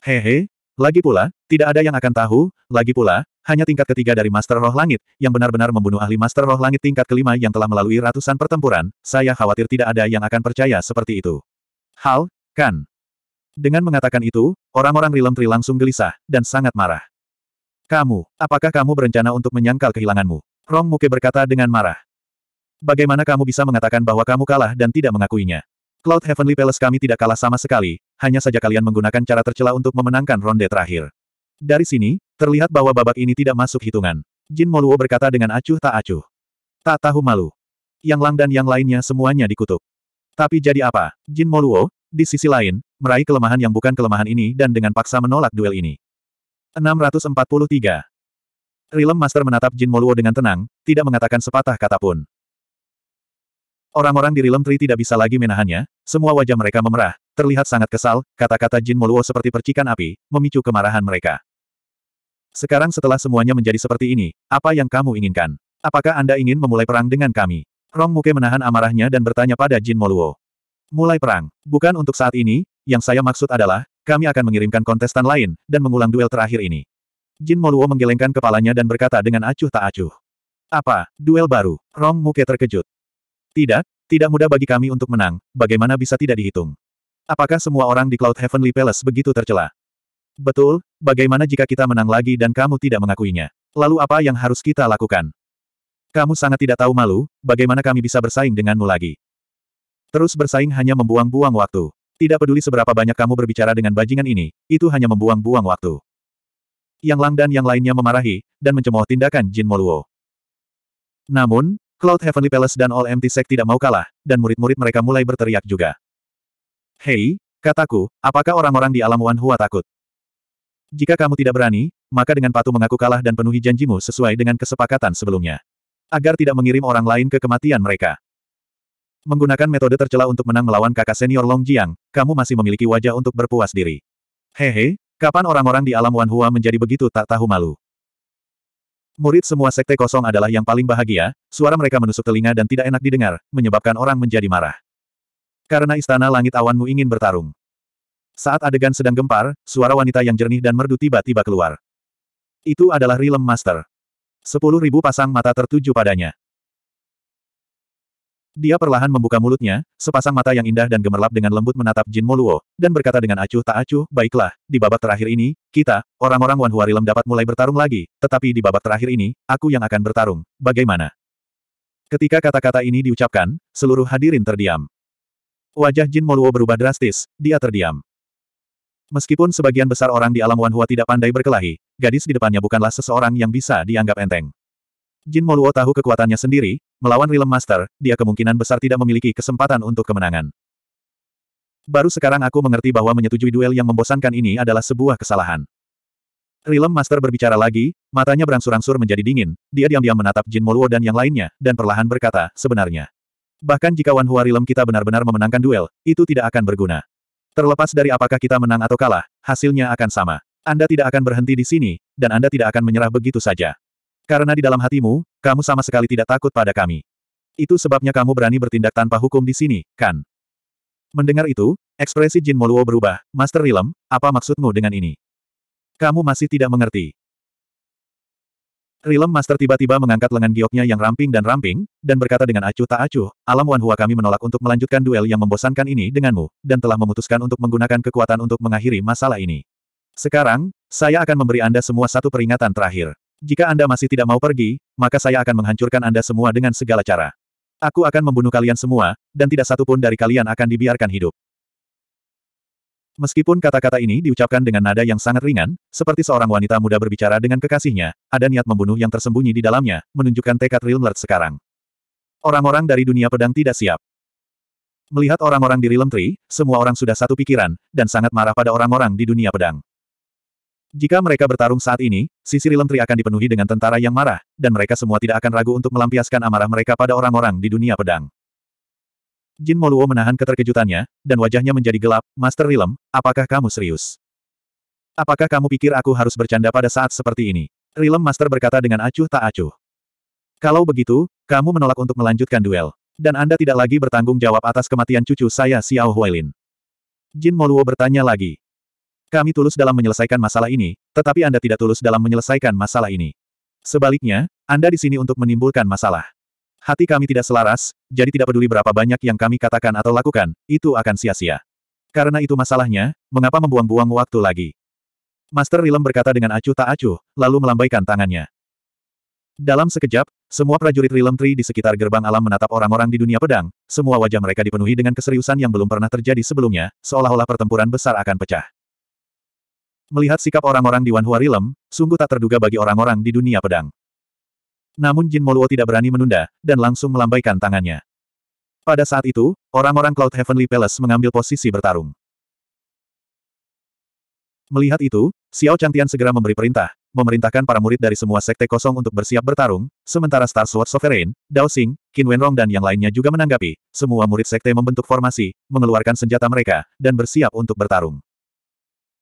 Hehe, lagi pula, tidak ada yang akan tahu, lagi pula, hanya tingkat ketiga dari Master Roh Langit, yang benar-benar membunuh ahli Master Roh Langit tingkat kelima yang telah melalui ratusan pertempuran, saya khawatir tidak ada yang akan percaya seperti itu. Hal, kan? Dengan mengatakan itu, orang-orang Rilem Tri langsung gelisah, dan sangat marah. Kamu, apakah kamu berencana untuk menyangkal kehilanganmu? Rong Muke berkata dengan marah. Bagaimana kamu bisa mengatakan bahwa kamu kalah dan tidak mengakuinya? Cloud Heavenly Palace kami tidak kalah sama sekali, hanya saja kalian menggunakan cara tercela untuk memenangkan ronde terakhir. Dari sini, terlihat bahwa babak ini tidak masuk hitungan. Jin Moluo berkata dengan acuh tak acuh. Tak tahu malu. Yang Lang dan yang lainnya semuanya dikutuk. Tapi jadi apa? Jin Moluo, di sisi lain, meraih kelemahan yang bukan kelemahan ini dan dengan paksa menolak duel ini. 643. Rilem Master menatap Jin Moluo dengan tenang, tidak mengatakan sepatah kata pun. Orang-orang di Realm Tree tidak bisa lagi menahannya, semua wajah mereka memerah, terlihat sangat kesal, kata-kata Jin Moluo seperti percikan api, memicu kemarahan mereka. Sekarang setelah semuanya menjadi seperti ini, apa yang kamu inginkan? Apakah Anda ingin memulai perang dengan kami? Rong Muke menahan amarahnya dan bertanya pada Jin Moluo. Mulai perang, bukan untuk saat ini, yang saya maksud adalah, kami akan mengirimkan kontestan lain, dan mengulang duel terakhir ini. Jin Moluo menggelengkan kepalanya dan berkata dengan acuh tak acuh. Apa, duel baru? Rong Muke terkejut. Tidak, tidak mudah bagi kami untuk menang, bagaimana bisa tidak dihitung. Apakah semua orang di Cloud Heavenly Palace begitu tercela? Betul, bagaimana jika kita menang lagi dan kamu tidak mengakuinya? Lalu apa yang harus kita lakukan? Kamu sangat tidak tahu malu, bagaimana kami bisa bersaing denganmu lagi? Terus bersaing hanya membuang-buang waktu. Tidak peduli seberapa banyak kamu berbicara dengan bajingan ini, itu hanya membuang-buang waktu. Yang Lang dan yang lainnya memarahi, dan mencemooh tindakan Jin Moluo. Namun, Cloud Heavenly Palace dan All Empty Sect tidak mau kalah, dan murid-murid mereka mulai berteriak juga. Hei, kataku, apakah orang-orang di alam Wan Hua takut? Jika kamu tidak berani, maka dengan patuh mengaku kalah dan penuhi janjimu sesuai dengan kesepakatan sebelumnya. Agar tidak mengirim orang lain ke kematian mereka. Menggunakan metode tercela untuk menang melawan kakak senior Long Jiang, kamu masih memiliki wajah untuk berpuas diri. Hehe, kapan orang-orang di alam Wan Hua menjadi begitu tak tahu malu? Murid semua sekte kosong adalah yang paling bahagia, suara mereka menusuk telinga dan tidak enak didengar, menyebabkan orang menjadi marah. Karena istana langit awanmu ingin bertarung. Saat adegan sedang gempar, suara wanita yang jernih dan merdu tiba-tiba keluar. Itu adalah Realm Master. Sepuluh ribu pasang mata tertuju padanya. Dia perlahan membuka mulutnya, sepasang mata yang indah dan gemerlap dengan lembut menatap Jin Moluo, dan berkata dengan acuh tak acuh, baiklah, di babak terakhir ini, kita, orang-orang Wan Huarilem dapat mulai bertarung lagi, tetapi di babak terakhir ini, aku yang akan bertarung, bagaimana? Ketika kata-kata ini diucapkan, seluruh hadirin terdiam. Wajah Jin Moluo berubah drastis, dia terdiam. Meskipun sebagian besar orang di alam Wan Hua tidak pandai berkelahi, gadis di depannya bukanlah seseorang yang bisa dianggap enteng. Jin Moluo tahu kekuatannya sendiri, Melawan Realm Master, dia kemungkinan besar tidak memiliki kesempatan untuk kemenangan. Baru sekarang aku mengerti bahwa menyetujui duel yang membosankan ini adalah sebuah kesalahan. Realm Master berbicara lagi, matanya berangsur-angsur menjadi dingin, dia diam-diam menatap Jin Moluo dan yang lainnya, dan perlahan berkata, sebenarnya. Bahkan jika Wan Hua Realm kita benar-benar memenangkan duel, itu tidak akan berguna. Terlepas dari apakah kita menang atau kalah, hasilnya akan sama. Anda tidak akan berhenti di sini, dan Anda tidak akan menyerah begitu saja. Karena di dalam hatimu, kamu sama sekali tidak takut pada kami. Itu sebabnya kamu berani bertindak tanpa hukum di sini, kan? Mendengar itu, ekspresi Jin Moluo berubah. Master Rilem, apa maksudmu dengan ini? Kamu masih tidak mengerti. Rilem Master tiba-tiba mengangkat lengan gioknya yang ramping dan ramping, dan berkata dengan acuh tak acuh, alam Wanhua kami menolak untuk melanjutkan duel yang membosankan ini denganmu, dan telah memutuskan untuk menggunakan kekuatan untuk mengakhiri masalah ini. Sekarang, saya akan memberi Anda semua satu peringatan terakhir. Jika Anda masih tidak mau pergi, maka saya akan menghancurkan Anda semua dengan segala cara. Aku akan membunuh kalian semua, dan tidak satu pun dari kalian akan dibiarkan hidup. Meskipun kata-kata ini diucapkan dengan nada yang sangat ringan, seperti seorang wanita muda berbicara dengan kekasihnya, ada niat membunuh yang tersembunyi di dalamnya, menunjukkan tekad Realm Lord sekarang. Orang-orang dari dunia pedang tidak siap. Melihat orang-orang di Realm Tree, semua orang sudah satu pikiran, dan sangat marah pada orang-orang di dunia pedang. Jika mereka bertarung saat ini, sisi rilem tri akan dipenuhi dengan tentara yang marah, dan mereka semua tidak akan ragu untuk melampiaskan amarah mereka pada orang-orang di dunia pedang. Jin Moluo menahan keterkejutannya, dan wajahnya menjadi gelap, Master Rilem, apakah kamu serius? Apakah kamu pikir aku harus bercanda pada saat seperti ini? Rilem Master berkata dengan acuh tak acuh. Kalau begitu, kamu menolak untuk melanjutkan duel. Dan Anda tidak lagi bertanggung jawab atas kematian cucu saya Xiao Huailin. Jin Moluo bertanya lagi. Kami tulus dalam menyelesaikan masalah ini, tetapi Anda tidak tulus dalam menyelesaikan masalah ini. Sebaliknya, Anda di sini untuk menimbulkan masalah. Hati kami tidak selaras, jadi tidak peduli berapa banyak yang kami katakan atau lakukan, itu akan sia-sia. Karena itu masalahnya, mengapa membuang-buang waktu lagi? Master Rilem berkata dengan acuh tak acuh, lalu melambaikan tangannya. Dalam sekejap, semua prajurit Rilem Tri di sekitar gerbang alam menatap orang-orang di dunia pedang, semua wajah mereka dipenuhi dengan keseriusan yang belum pernah terjadi sebelumnya, seolah-olah pertempuran besar akan pecah. Melihat sikap orang-orang di Wanhua Realm, sungguh tak terduga bagi orang-orang di dunia pedang. Namun Jin Moluo tidak berani menunda, dan langsung melambaikan tangannya. Pada saat itu, orang-orang Cloud Heavenly Palace mengambil posisi bertarung. Melihat itu, Xiao Changtian segera memberi perintah, memerintahkan para murid dari semua sekte kosong untuk bersiap bertarung, sementara Star Sword Sovereign, Dao Xing, Qin Wenrong dan yang lainnya juga menanggapi, semua murid sekte membentuk formasi, mengeluarkan senjata mereka, dan bersiap untuk bertarung.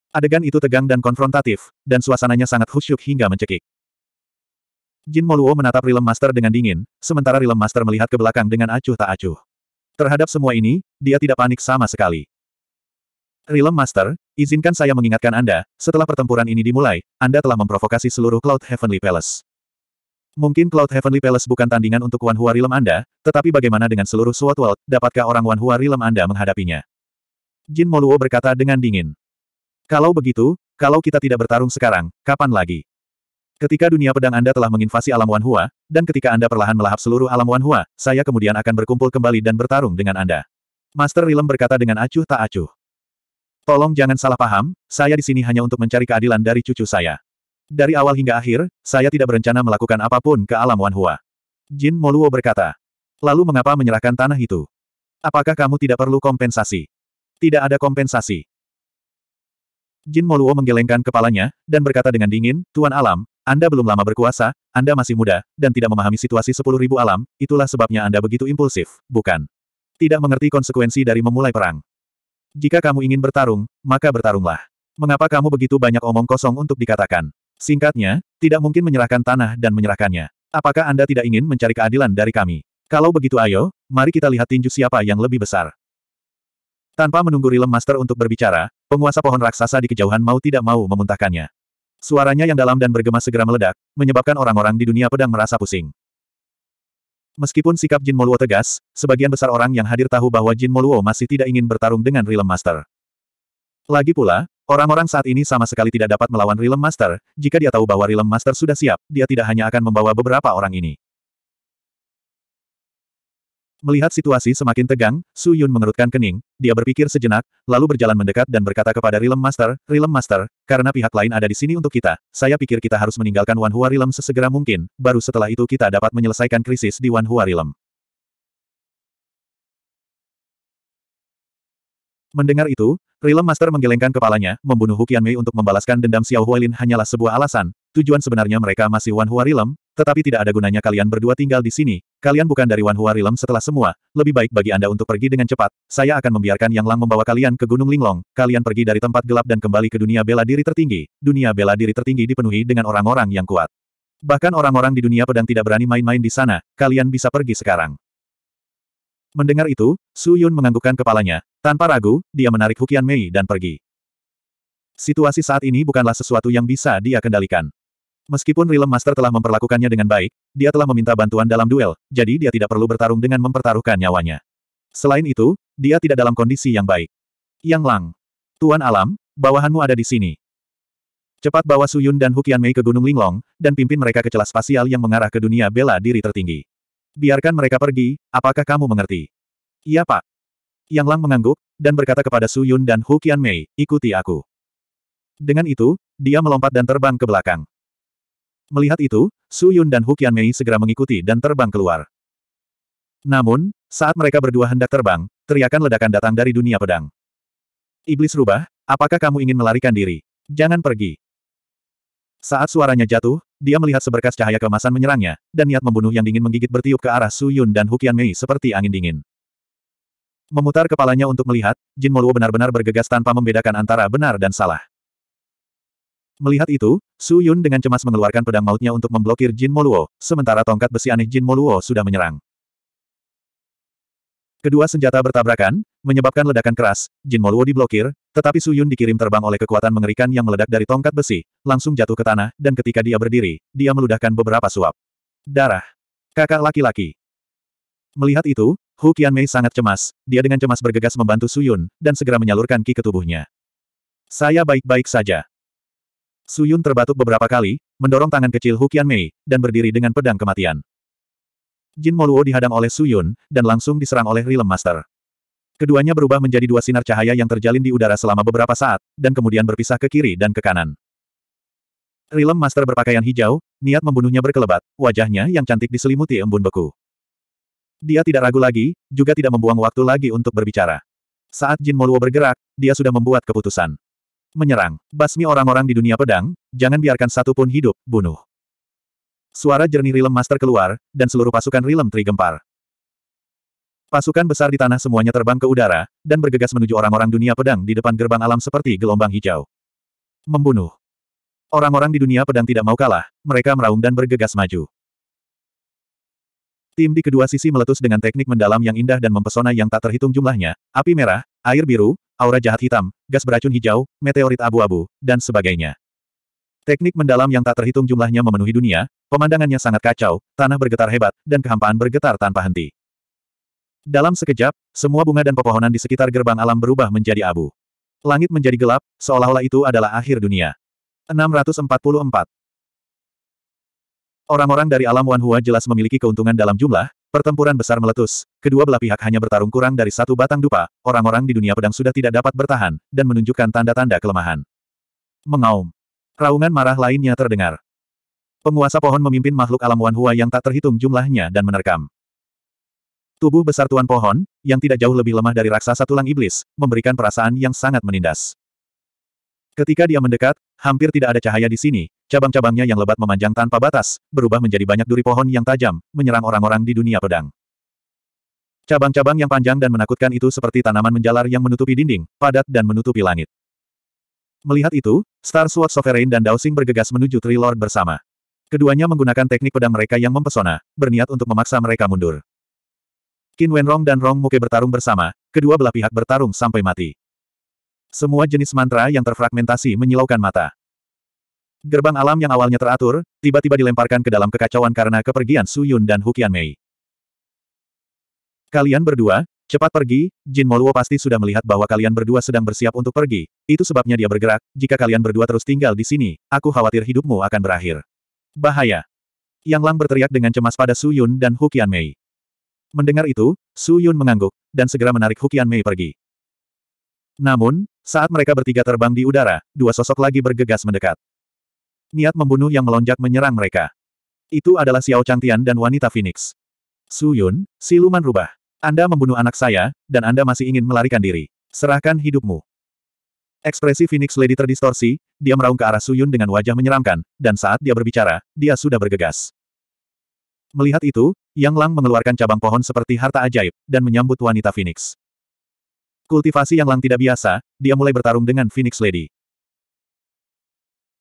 Adegan itu tegang dan konfrontatif, dan suasananya sangat khusyuk hingga mencekik. Jin Moluo menatap Rilem Master dengan dingin, sementara Rilem Master melihat ke belakang dengan acuh tak acuh. Terhadap semua ini, dia tidak panik sama sekali. Rilem Master, izinkan saya mengingatkan Anda, setelah pertempuran ini dimulai, Anda telah memprovokasi seluruh Cloud Heavenly Palace. Mungkin Cloud Heavenly Palace bukan tandingan untuk Wanhua Rilem Anda, tetapi bagaimana dengan seluruh SWAT World, dapatkah orang Wanhua Rilem Anda menghadapinya? Jin Moluo berkata dengan dingin. Kalau begitu, kalau kita tidak bertarung sekarang, kapan lagi? Ketika dunia pedang Anda telah menginvasi alam Hua, dan ketika Anda perlahan melahap seluruh alam Hua, saya kemudian akan berkumpul kembali dan bertarung dengan Anda. Master Rilem berkata dengan acuh tak acuh. Tolong jangan salah paham, saya di sini hanya untuk mencari keadilan dari cucu saya. Dari awal hingga akhir, saya tidak berencana melakukan apapun ke alam Hua. Jin Moluo berkata. Lalu mengapa menyerahkan tanah itu? Apakah kamu tidak perlu kompensasi? Tidak ada kompensasi. Jin Moluo menggelengkan kepalanya, dan berkata dengan dingin, Tuan Alam, Anda belum lama berkuasa, Anda masih muda, dan tidak memahami situasi sepuluh ribu alam, itulah sebabnya Anda begitu impulsif, bukan? Tidak mengerti konsekuensi dari memulai perang. Jika kamu ingin bertarung, maka bertarunglah. Mengapa kamu begitu banyak omong kosong untuk dikatakan? Singkatnya, tidak mungkin menyerahkan tanah dan menyerahkannya. Apakah Anda tidak ingin mencari keadilan dari kami? Kalau begitu ayo, mari kita lihat tinju siapa yang lebih besar. Tanpa menunggu Realm Master untuk berbicara, Penguasa pohon raksasa di kejauhan mau tidak mau memuntahkannya. Suaranya yang dalam dan bergema segera meledak, menyebabkan orang-orang di dunia pedang merasa pusing. Meskipun sikap Jin Moluo tegas, sebagian besar orang yang hadir tahu bahwa Jin Moluo masih tidak ingin bertarung dengan Realm Master. Lagi pula, orang-orang saat ini sama sekali tidak dapat melawan Realm Master, jika dia tahu bahwa Realm Master sudah siap, dia tidak hanya akan membawa beberapa orang ini. Melihat situasi semakin tegang, Su Yun mengerutkan kening, dia berpikir sejenak, lalu berjalan mendekat dan berkata kepada Rilem Master, Rilem Master, karena pihak lain ada di sini untuk kita, saya pikir kita harus meninggalkan Wan Hua sesegera mungkin, baru setelah itu kita dapat menyelesaikan krisis di Wan Hua Mendengar itu, Rilem Master menggelengkan kepalanya, membunuh Hukian Mei untuk membalaskan dendam Xiao Huailin hanyalah sebuah alasan, tujuan sebenarnya mereka masih Wan Hua Realm, tetapi tidak ada gunanya kalian berdua tinggal di sini, kalian bukan dari Wan Hua Realm setelah semua, lebih baik bagi Anda untuk pergi dengan cepat, saya akan membiarkan Yang Lang membawa kalian ke Gunung Linglong, kalian pergi dari tempat gelap dan kembali ke dunia bela diri tertinggi, dunia bela diri tertinggi dipenuhi dengan orang-orang yang kuat. Bahkan orang-orang di dunia pedang tidak berani main-main di sana, kalian bisa pergi sekarang. Mendengar itu, Su Yun menganggukkan kepalanya. Tanpa ragu, dia menarik Hukian Mei dan pergi. Situasi saat ini bukanlah sesuatu yang bisa dia kendalikan. Meskipun Realm Master telah memperlakukannya dengan baik, dia telah meminta bantuan dalam duel, jadi dia tidak perlu bertarung dengan mempertaruhkan nyawanya. Selain itu, dia tidak dalam kondisi yang baik. Yang Lang. Tuan Alam, bawahanmu ada di sini. Cepat bawa Suyun dan Hukian Mei ke Gunung Linglong, dan pimpin mereka ke celah spasial yang mengarah ke dunia bela diri tertinggi. Biarkan mereka pergi, apakah kamu mengerti? Iya pak. Yang Lang mengangguk, dan berkata kepada Suyun dan Hukian Mei, ikuti aku. Dengan itu, dia melompat dan terbang ke belakang. Melihat itu, Su Yun dan Hu Mei segera mengikuti dan terbang keluar. Namun, saat mereka berdua hendak terbang, teriakan ledakan datang dari dunia pedang. Iblis rubah, apakah kamu ingin melarikan diri? Jangan pergi. Saat suaranya jatuh, dia melihat seberkas cahaya kemasan menyerangnya, dan niat membunuh yang dingin menggigit bertiup ke arah Su Yun dan Hu Mei seperti angin dingin. Memutar kepalanya untuk melihat, Jin Moluo benar-benar bergegas tanpa membedakan antara benar dan salah. Melihat itu, Su Yun dengan cemas mengeluarkan pedang mautnya untuk memblokir Jin Moluo, sementara tongkat besi aneh Jin Moluo sudah menyerang. Kedua senjata bertabrakan, menyebabkan ledakan keras, Jin Moluo diblokir, tetapi Su Yun dikirim terbang oleh kekuatan mengerikan yang meledak dari tongkat besi, langsung jatuh ke tanah, dan ketika dia berdiri, dia meludahkan beberapa suap. Darah. Kakak laki-laki. Melihat itu, Hu Mei sangat cemas, dia dengan cemas bergegas membantu Su Yun, dan segera menyalurkan ki ke tubuhnya. Saya baik-baik saja. Su Yun terbatuk beberapa kali, mendorong tangan kecil Hukian Mei, dan berdiri dengan pedang kematian. Jin Moluo dihadang oleh Su Yun dan langsung diserang oleh Realm Master. Keduanya berubah menjadi dua sinar cahaya yang terjalin di udara selama beberapa saat, dan kemudian berpisah ke kiri dan ke kanan. Realm Master berpakaian hijau, niat membunuhnya berkelebat, wajahnya yang cantik diselimuti embun beku. Dia tidak ragu lagi, juga tidak membuang waktu lagi untuk berbicara. Saat Jin Moluo bergerak, dia sudah membuat keputusan menyerang, basmi orang-orang di dunia pedang, jangan biarkan satu pun hidup, bunuh. Suara jernih Rilem Master keluar, dan seluruh pasukan Rilem Tri gempar. Pasukan besar di tanah semuanya terbang ke udara, dan bergegas menuju orang-orang dunia pedang di depan gerbang alam seperti gelombang hijau. Membunuh. Orang-orang di dunia pedang tidak mau kalah, mereka meraung dan bergegas maju. Tim di kedua sisi meletus dengan teknik mendalam yang indah dan mempesona yang tak terhitung jumlahnya, api merah, air biru, aura jahat hitam, gas beracun hijau, meteorit abu-abu, dan sebagainya. Teknik mendalam yang tak terhitung jumlahnya memenuhi dunia, pemandangannya sangat kacau, tanah bergetar hebat, dan kehampaan bergetar tanpa henti. Dalam sekejap, semua bunga dan pepohonan di sekitar gerbang alam berubah menjadi abu. Langit menjadi gelap, seolah-olah itu adalah akhir dunia. 644 Orang-orang dari alam Wanhua jelas memiliki keuntungan dalam jumlah, Pertempuran besar meletus, kedua belah pihak hanya bertarung kurang dari satu batang dupa, orang-orang di dunia pedang sudah tidak dapat bertahan, dan menunjukkan tanda-tanda kelemahan. Mengaum. Raungan marah lainnya terdengar. Penguasa pohon memimpin makhluk alam Wanhua yang tak terhitung jumlahnya dan menerkam. Tubuh besar Tuan Pohon, yang tidak jauh lebih lemah dari raksasa tulang iblis, memberikan perasaan yang sangat menindas. Ketika dia mendekat, Hampir tidak ada cahaya di sini, cabang-cabangnya yang lebat memanjang tanpa batas, berubah menjadi banyak duri pohon yang tajam, menyerang orang-orang di dunia pedang. Cabang-cabang yang panjang dan menakutkan itu seperti tanaman menjalar yang menutupi dinding, padat dan menutupi langit. Melihat itu, Star Sword Sovereign dan Daosing bergegas menuju Trilord bersama. Keduanya menggunakan teknik pedang mereka yang mempesona, berniat untuk memaksa mereka mundur. Qin Wenrong dan Rong Muke bertarung bersama, kedua belah pihak bertarung sampai mati. Semua jenis mantra yang terfragmentasi menyilaukan mata. Gerbang alam yang awalnya teratur, tiba-tiba dilemparkan ke dalam kekacauan karena kepergian Su Yun dan Hukian Mei. Kalian berdua, cepat pergi, Jin Moluo pasti sudah melihat bahwa kalian berdua sedang bersiap untuk pergi, itu sebabnya dia bergerak, jika kalian berdua terus tinggal di sini, aku khawatir hidupmu akan berakhir. Bahaya. Yang Lang berteriak dengan cemas pada Su Yun dan Hukian Mei. Mendengar itu, Su Yun mengangguk, dan segera menarik Hukian Mei pergi. Namun, saat mereka bertiga terbang di udara, dua sosok lagi bergegas mendekat. Niat membunuh yang melonjak menyerang mereka. Itu adalah Xiao Changtian dan wanita Phoenix. Su Yun, siluman rubah. Anda membunuh anak saya, dan Anda masih ingin melarikan diri. Serahkan hidupmu. Ekspresi Phoenix Lady terdistorsi, dia meraung ke arah Su Yun dengan wajah menyeramkan, dan saat dia berbicara, dia sudah bergegas. Melihat itu, Yang Lang mengeluarkan cabang pohon seperti harta ajaib, dan menyambut wanita Phoenix. Kultivasi yang lang tidak biasa, dia mulai bertarung dengan Phoenix Lady.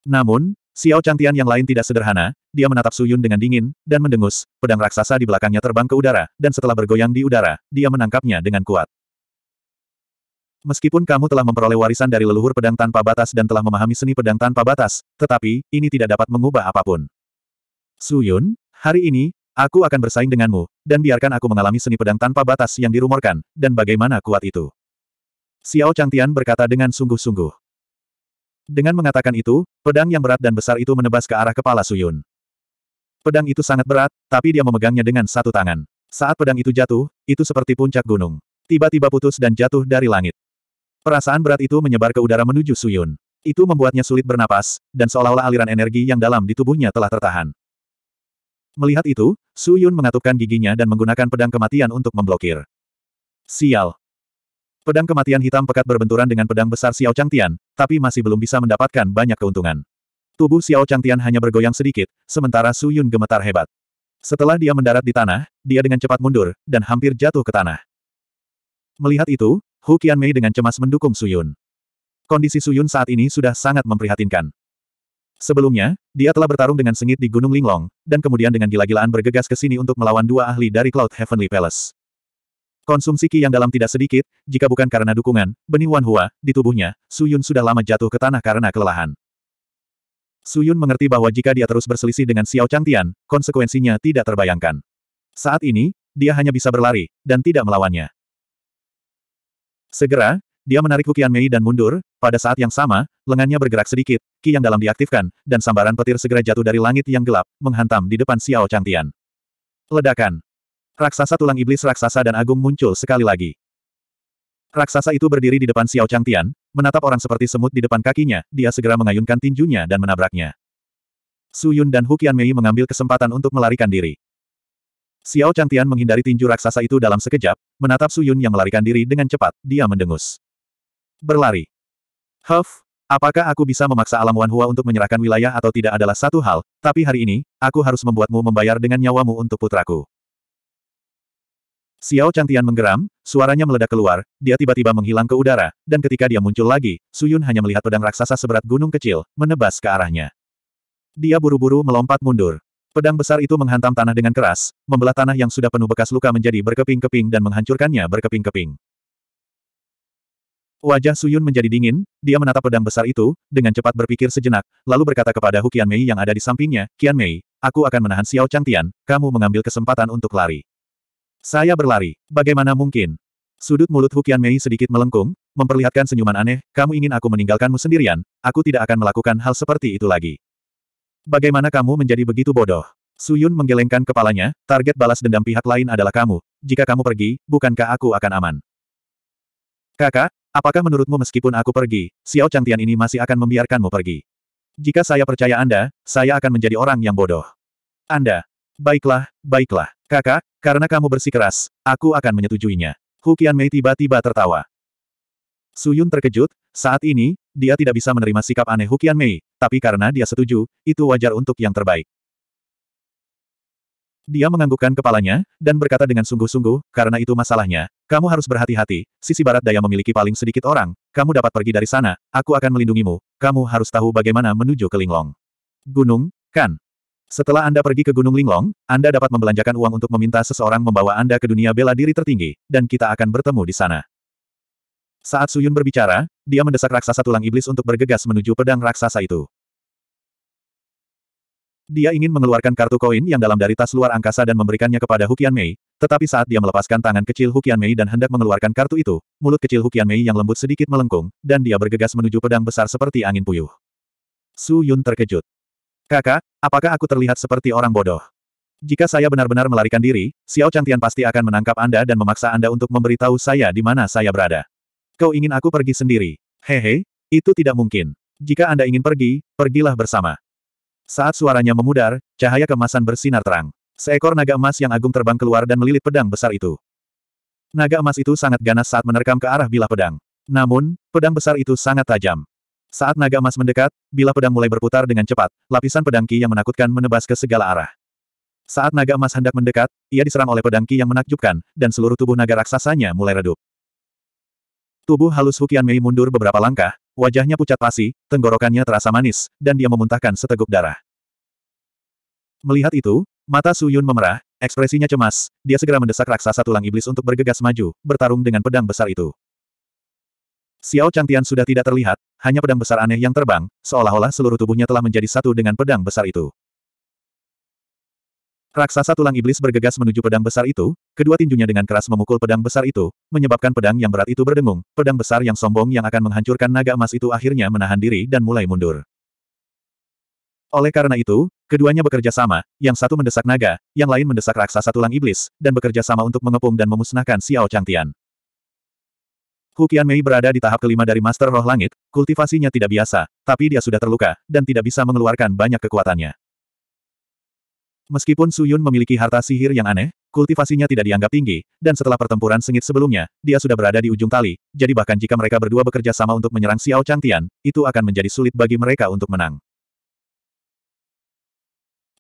Namun, Xiao Changtian yang lain tidak sederhana, dia menatap Su Yun dengan dingin, dan mendengus, pedang raksasa di belakangnya terbang ke udara, dan setelah bergoyang di udara, dia menangkapnya dengan kuat. Meskipun kamu telah memperoleh warisan dari leluhur pedang tanpa batas dan telah memahami seni pedang tanpa batas, tetapi, ini tidak dapat mengubah apapun. Suyun, hari ini, aku akan bersaing denganmu, dan biarkan aku mengalami seni pedang tanpa batas yang dirumorkan, dan bagaimana kuat itu. Xiao Changtian berkata dengan sungguh-sungguh. Dengan mengatakan itu, pedang yang berat dan besar itu menebas ke arah kepala Suyun. Pedang itu sangat berat, tapi dia memegangnya dengan satu tangan. Saat pedang itu jatuh, itu seperti puncak gunung. Tiba-tiba putus dan jatuh dari langit. Perasaan berat itu menyebar ke udara menuju Suyun. Itu membuatnya sulit bernapas, dan seolah-olah aliran energi yang dalam di tubuhnya telah tertahan. Melihat itu, Suyun mengatupkan giginya dan menggunakan pedang kematian untuk memblokir. Sial, Pedang kematian hitam pekat berbenturan dengan pedang besar Xiao Changtian, tapi masih belum bisa mendapatkan banyak keuntungan. Tubuh Xiao Changtian hanya bergoyang sedikit, sementara Su Yun gemetar hebat. Setelah dia mendarat di tanah, dia dengan cepat mundur, dan hampir jatuh ke tanah. Melihat itu, Hu Mei dengan cemas mendukung Su Yun. Kondisi Su Yun saat ini sudah sangat memprihatinkan. Sebelumnya, dia telah bertarung dengan sengit di Gunung Linglong, dan kemudian dengan gila-gilaan bergegas ke sini untuk melawan dua ahli dari Cloud Heavenly Palace. Konsumsi Qi yang dalam tidak sedikit, jika bukan karena dukungan, benih Wan Hua, di tubuhnya, Suyun sudah lama jatuh ke tanah karena kelelahan. Suyun mengerti bahwa jika dia terus berselisih dengan Xiao Chang Tian, konsekuensinya tidak terbayangkan. Saat ini, dia hanya bisa berlari, dan tidak melawannya. Segera, dia menarik Hukian Mei dan mundur, pada saat yang sama, lengannya bergerak sedikit, Ki yang dalam diaktifkan, dan sambaran petir segera jatuh dari langit yang gelap, menghantam di depan Xiao Chang Tian. Ledakan. Raksasa tulang iblis raksasa dan agung muncul sekali lagi. Raksasa itu berdiri di depan Xiao Changtian, menatap orang seperti semut di depan kakinya, dia segera mengayunkan tinjunya dan menabraknya. Su Yun dan Hukian Mei mengambil kesempatan untuk melarikan diri. Xiao Changtian menghindari tinju raksasa itu dalam sekejap, menatap Su Yun yang melarikan diri dengan cepat, dia mendengus. Berlari. Huff, apakah aku bisa memaksa alam Wan Hua untuk menyerahkan wilayah atau tidak adalah satu hal, tapi hari ini, aku harus membuatmu membayar dengan nyawamu untuk putraku. Xiao Chantian menggeram, suaranya meledak keluar, dia tiba-tiba menghilang ke udara, dan ketika dia muncul lagi, Suyun hanya melihat pedang raksasa seberat gunung kecil, menebas ke arahnya. Dia buru-buru melompat mundur. Pedang besar itu menghantam tanah dengan keras, membelah tanah yang sudah penuh bekas luka menjadi berkeping-keping dan menghancurkannya berkeping-keping. Wajah Suyun menjadi dingin, dia menatap pedang besar itu, dengan cepat berpikir sejenak, lalu berkata kepada Hu Mei yang ada di sampingnya, Mei, aku akan menahan Xiao Changtian, kamu mengambil kesempatan untuk lari. Saya berlari. Bagaimana mungkin? Sudut mulut Hukian Mei sedikit melengkung, memperlihatkan senyuman aneh, kamu ingin aku meninggalkanmu sendirian, aku tidak akan melakukan hal seperti itu lagi. Bagaimana kamu menjadi begitu bodoh? Suyun menggelengkan kepalanya, target balas dendam pihak lain adalah kamu. Jika kamu pergi, bukankah aku akan aman? Kakak, apakah menurutmu meskipun aku pergi, Xiao Changtian ini masih akan membiarkanmu pergi? Jika saya percaya Anda, saya akan menjadi orang yang bodoh. Anda, Baiklah, baiklah, kakak, karena kamu bersikeras, aku akan menyetujuinya. Hukian Mei tiba-tiba tertawa. Suyun terkejut, saat ini, dia tidak bisa menerima sikap aneh Hukian Mei, tapi karena dia setuju, itu wajar untuk yang terbaik. Dia menganggukkan kepalanya, dan berkata dengan sungguh-sungguh, karena itu masalahnya, kamu harus berhati-hati, sisi barat daya memiliki paling sedikit orang, kamu dapat pergi dari sana, aku akan melindungimu, kamu harus tahu bagaimana menuju ke Linglong. Gunung, kan? Setelah Anda pergi ke Gunung Linglong, Anda dapat membelanjakan uang untuk meminta seseorang membawa Anda ke dunia bela diri tertinggi, dan kita akan bertemu di sana. Saat Suyun berbicara, dia mendesak raksasa tulang iblis untuk bergegas menuju pedang raksasa itu. Dia ingin mengeluarkan kartu koin yang dalam dari tas luar angkasa dan memberikannya kepada Hukian Mei, tetapi saat dia melepaskan tangan kecil Hukian Mei dan hendak mengeluarkan kartu itu, mulut kecil Hukian Mei yang lembut sedikit melengkung, dan dia bergegas menuju pedang besar seperti angin puyuh. Su Yun terkejut. Kakak, apakah aku terlihat seperti orang bodoh? Jika saya benar-benar melarikan diri, Xiao Changtian pasti akan menangkap Anda dan memaksa Anda untuk memberitahu saya di mana saya berada. Kau ingin aku pergi sendiri? Hehe, itu tidak mungkin. Jika Anda ingin pergi, pergilah bersama. Saat suaranya memudar, cahaya kemasan bersinar terang. Seekor naga emas yang agung terbang keluar dan melilit pedang besar itu. Naga emas itu sangat ganas saat menerkam ke arah bilah pedang. Namun, pedang besar itu sangat tajam. Saat naga emas mendekat, bila pedang mulai berputar dengan cepat, lapisan pedang Qi yang menakutkan menebas ke segala arah. Saat naga emas hendak mendekat, ia diserang oleh pedang Qi yang menakjubkan, dan seluruh tubuh naga raksasanya mulai redup. Tubuh halus Hukian Mei mundur beberapa langkah, wajahnya pucat pasi, tenggorokannya terasa manis, dan dia memuntahkan seteguk darah. Melihat itu, mata Su Yun memerah, ekspresinya cemas, dia segera mendesak raksasa tulang iblis untuk bergegas maju, bertarung dengan pedang besar itu. Xiao Changtian sudah tidak terlihat, hanya pedang besar aneh yang terbang, seolah-olah seluruh tubuhnya telah menjadi satu dengan pedang besar itu. Raksasa tulang iblis bergegas menuju pedang besar itu, kedua tinjunya dengan keras memukul pedang besar itu, menyebabkan pedang yang berat itu berdengung, pedang besar yang sombong yang akan menghancurkan naga emas itu akhirnya menahan diri dan mulai mundur. Oleh karena itu, keduanya bekerja sama, yang satu mendesak naga, yang lain mendesak raksasa tulang iblis, dan bekerja sama untuk mengepung dan memusnahkan Xiao Changtian. Hukian Mei berada di tahap kelima dari Master Roh Langit, kultivasinya tidak biasa, tapi dia sudah terluka, dan tidak bisa mengeluarkan banyak kekuatannya. Meskipun Su Yun memiliki harta sihir yang aneh, kultivasinya tidak dianggap tinggi, dan setelah pertempuran sengit sebelumnya, dia sudah berada di ujung tali, jadi bahkan jika mereka berdua bekerja sama untuk menyerang Xiao Changtian, itu akan menjadi sulit bagi mereka untuk menang.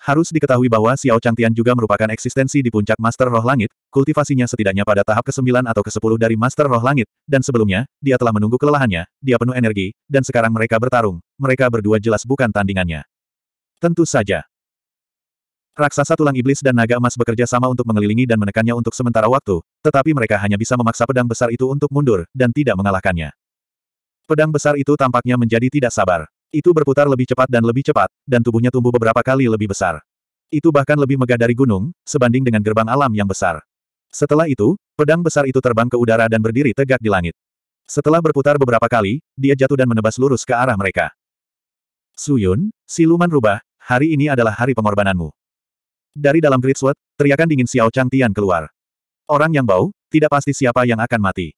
Harus diketahui bahwa Xiao Changtian juga merupakan eksistensi di puncak Master Roh Langit, kultivasinya setidaknya pada tahap ke-9 atau ke-10 dari Master Roh Langit, dan sebelumnya, dia telah menunggu kelelahannya, dia penuh energi, dan sekarang mereka bertarung, mereka berdua jelas bukan tandingannya. Tentu saja. Raksasa tulang iblis dan naga emas bekerja sama untuk mengelilingi dan menekannya untuk sementara waktu, tetapi mereka hanya bisa memaksa pedang besar itu untuk mundur, dan tidak mengalahkannya. Pedang besar itu tampaknya menjadi tidak sabar. Itu berputar lebih cepat dan lebih cepat, dan tubuhnya tumbuh beberapa kali lebih besar. Itu bahkan lebih megah dari gunung, sebanding dengan gerbang alam yang besar. Setelah itu, pedang besar itu terbang ke udara dan berdiri tegak di langit. Setelah berputar beberapa kali, dia jatuh dan menebas lurus ke arah mereka. Suyun, siluman rubah, hari ini adalah hari pengorbananmu. Dari dalam Grid Sword, teriakan dingin Xiao Chang Tian keluar. Orang yang bau, tidak pasti siapa yang akan mati.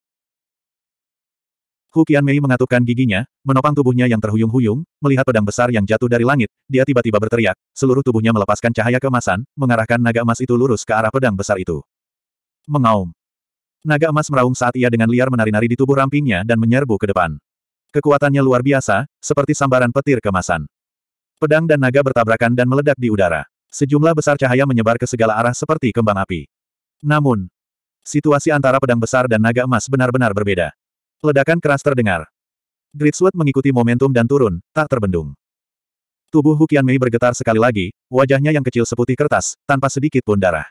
Hu Mei mengatupkan giginya, menopang tubuhnya yang terhuyung-huyung, melihat pedang besar yang jatuh dari langit, dia tiba-tiba berteriak, seluruh tubuhnya melepaskan cahaya kemasan, mengarahkan naga emas itu lurus ke arah pedang besar itu. Mengaum. Naga emas meraung saat ia dengan liar menari-nari di tubuh rampingnya dan menyerbu ke depan. Kekuatannya luar biasa, seperti sambaran petir kemasan. Pedang dan naga bertabrakan dan meledak di udara. Sejumlah besar cahaya menyebar ke segala arah seperti kembang api. Namun, situasi antara pedang besar dan naga emas benar-benar berbeda. Ledakan keras terdengar. Gritsword mengikuti momentum dan turun, tak terbendung. Tubuh Hukian Mei bergetar sekali lagi, wajahnya yang kecil seputih kertas, tanpa sedikit pun darah.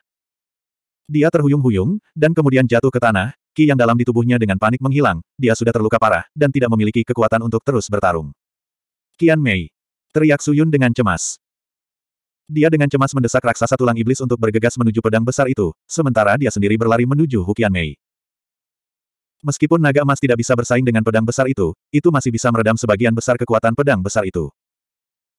Dia terhuyung-huyung, dan kemudian jatuh ke tanah, ki yang dalam di tubuhnya dengan panik menghilang, dia sudah terluka parah, dan tidak memiliki kekuatan untuk terus bertarung. Kian Mei. Teriak Suyun dengan cemas. Dia dengan cemas mendesak raksasa tulang iblis untuk bergegas menuju pedang besar itu, sementara dia sendiri berlari menuju Hukian Mei. Meskipun naga emas tidak bisa bersaing dengan pedang besar itu, itu masih bisa meredam sebagian besar kekuatan pedang besar itu.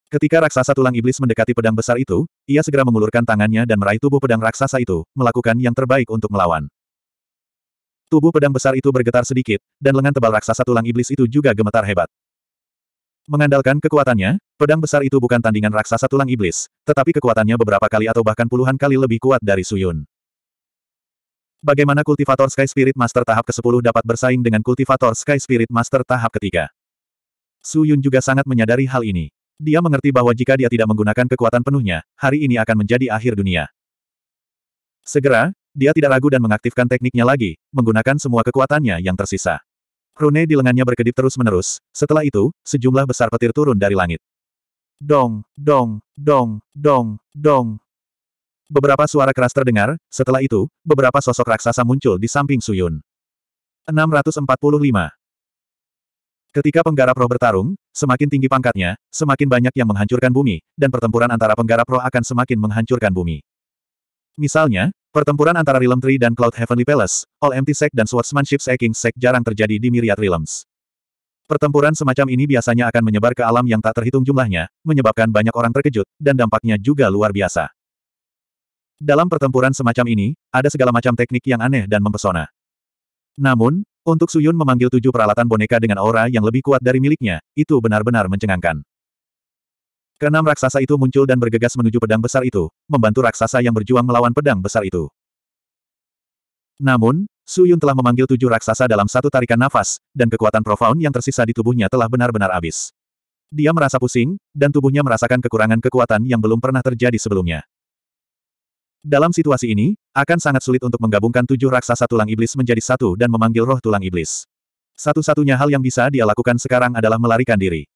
Ketika raksasa tulang iblis mendekati pedang besar itu, ia segera mengulurkan tangannya dan meraih tubuh pedang raksasa itu, melakukan yang terbaik untuk melawan. Tubuh pedang besar itu bergetar sedikit, dan lengan tebal raksasa tulang iblis itu juga gemetar hebat. Mengandalkan kekuatannya, pedang besar itu bukan tandingan raksasa tulang iblis, tetapi kekuatannya beberapa kali atau bahkan puluhan kali lebih kuat dari Suyun. Bagaimana kultivator Sky Spirit Master tahap ke-10 dapat bersaing dengan kultivator Sky Spirit Master tahap ketiga? Su Yun juga sangat menyadari hal ini. Dia mengerti bahwa jika dia tidak menggunakan kekuatan penuhnya, hari ini akan menjadi akhir dunia. Segera, dia tidak ragu dan mengaktifkan tekniknya lagi, menggunakan semua kekuatannya yang tersisa. Rune di lengannya berkedip terus-menerus, setelah itu, sejumlah besar petir turun dari langit. Dong, dong, dong, dong, dong, Beberapa suara keras terdengar, setelah itu, beberapa sosok raksasa muncul di samping Suyun. 645. Ketika penggarap roh bertarung, semakin tinggi pangkatnya, semakin banyak yang menghancurkan bumi, dan pertempuran antara penggarap roh akan semakin menghancurkan bumi. Misalnya, pertempuran antara Realm Tree dan Cloud Heavenly Palace, All Empty Sect dan Swordsmanship Seeking Sect jarang terjadi di Myriad Realms. Pertempuran semacam ini biasanya akan menyebar ke alam yang tak terhitung jumlahnya, menyebabkan banyak orang terkejut, dan dampaknya juga luar biasa. Dalam pertempuran semacam ini, ada segala macam teknik yang aneh dan mempesona. Namun, untuk Suyun memanggil tujuh peralatan boneka dengan aura yang lebih kuat dari miliknya, itu benar-benar mencengangkan. Keenam raksasa itu muncul dan bergegas menuju pedang besar itu, membantu raksasa yang berjuang melawan pedang besar itu. Namun, Suyun telah memanggil tujuh raksasa dalam satu tarikan nafas, dan kekuatan profound yang tersisa di tubuhnya telah benar-benar habis. Dia merasa pusing, dan tubuhnya merasakan kekurangan kekuatan yang belum pernah terjadi sebelumnya. Dalam situasi ini, akan sangat sulit untuk menggabungkan tujuh raksasa tulang iblis menjadi satu dan memanggil roh tulang iblis. Satu-satunya hal yang bisa dia lakukan sekarang adalah melarikan diri.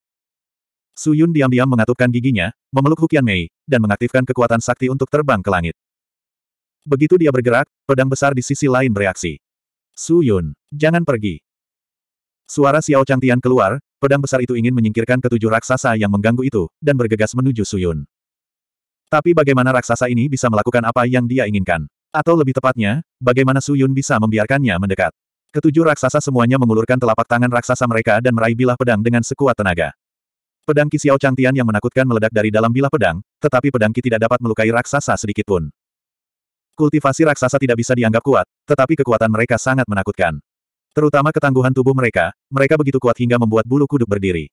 Su Yun diam-diam mengatupkan giginya, memeluk Hukian Mei, dan mengaktifkan kekuatan sakti untuk terbang ke langit. Begitu dia bergerak, pedang besar di sisi lain bereaksi. Su Yun, jangan pergi. Suara Xiao Changtian keluar, pedang besar itu ingin menyingkirkan ketujuh raksasa yang mengganggu itu, dan bergegas menuju Su Yun. Tapi bagaimana raksasa ini bisa melakukan apa yang dia inginkan? Atau lebih tepatnya, bagaimana Su Yun bisa membiarkannya mendekat? Ketujuh raksasa semuanya mengulurkan telapak tangan raksasa mereka dan meraih bilah pedang dengan sekuat tenaga. Pedang Ki Xiao Changtian yang menakutkan meledak dari dalam bilah pedang, tetapi pedang Ki tidak dapat melukai raksasa sedikitpun. Kultivasi raksasa tidak bisa dianggap kuat, tetapi kekuatan mereka sangat menakutkan. Terutama ketangguhan tubuh mereka, mereka begitu kuat hingga membuat bulu kuduk berdiri.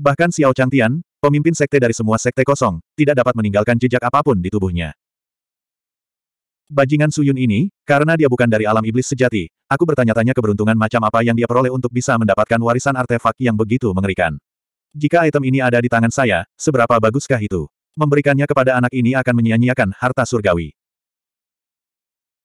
Bahkan Xiao Changtian, Pemimpin sekte dari semua sekte kosong, tidak dapat meninggalkan jejak apapun di tubuhnya. Bajingan Suyun ini, karena dia bukan dari alam iblis sejati, aku bertanya-tanya keberuntungan macam apa yang dia peroleh untuk bisa mendapatkan warisan artefak yang begitu mengerikan. Jika item ini ada di tangan saya, seberapa baguskah itu? Memberikannya kepada anak ini akan menyia-nyiakan harta surgawi.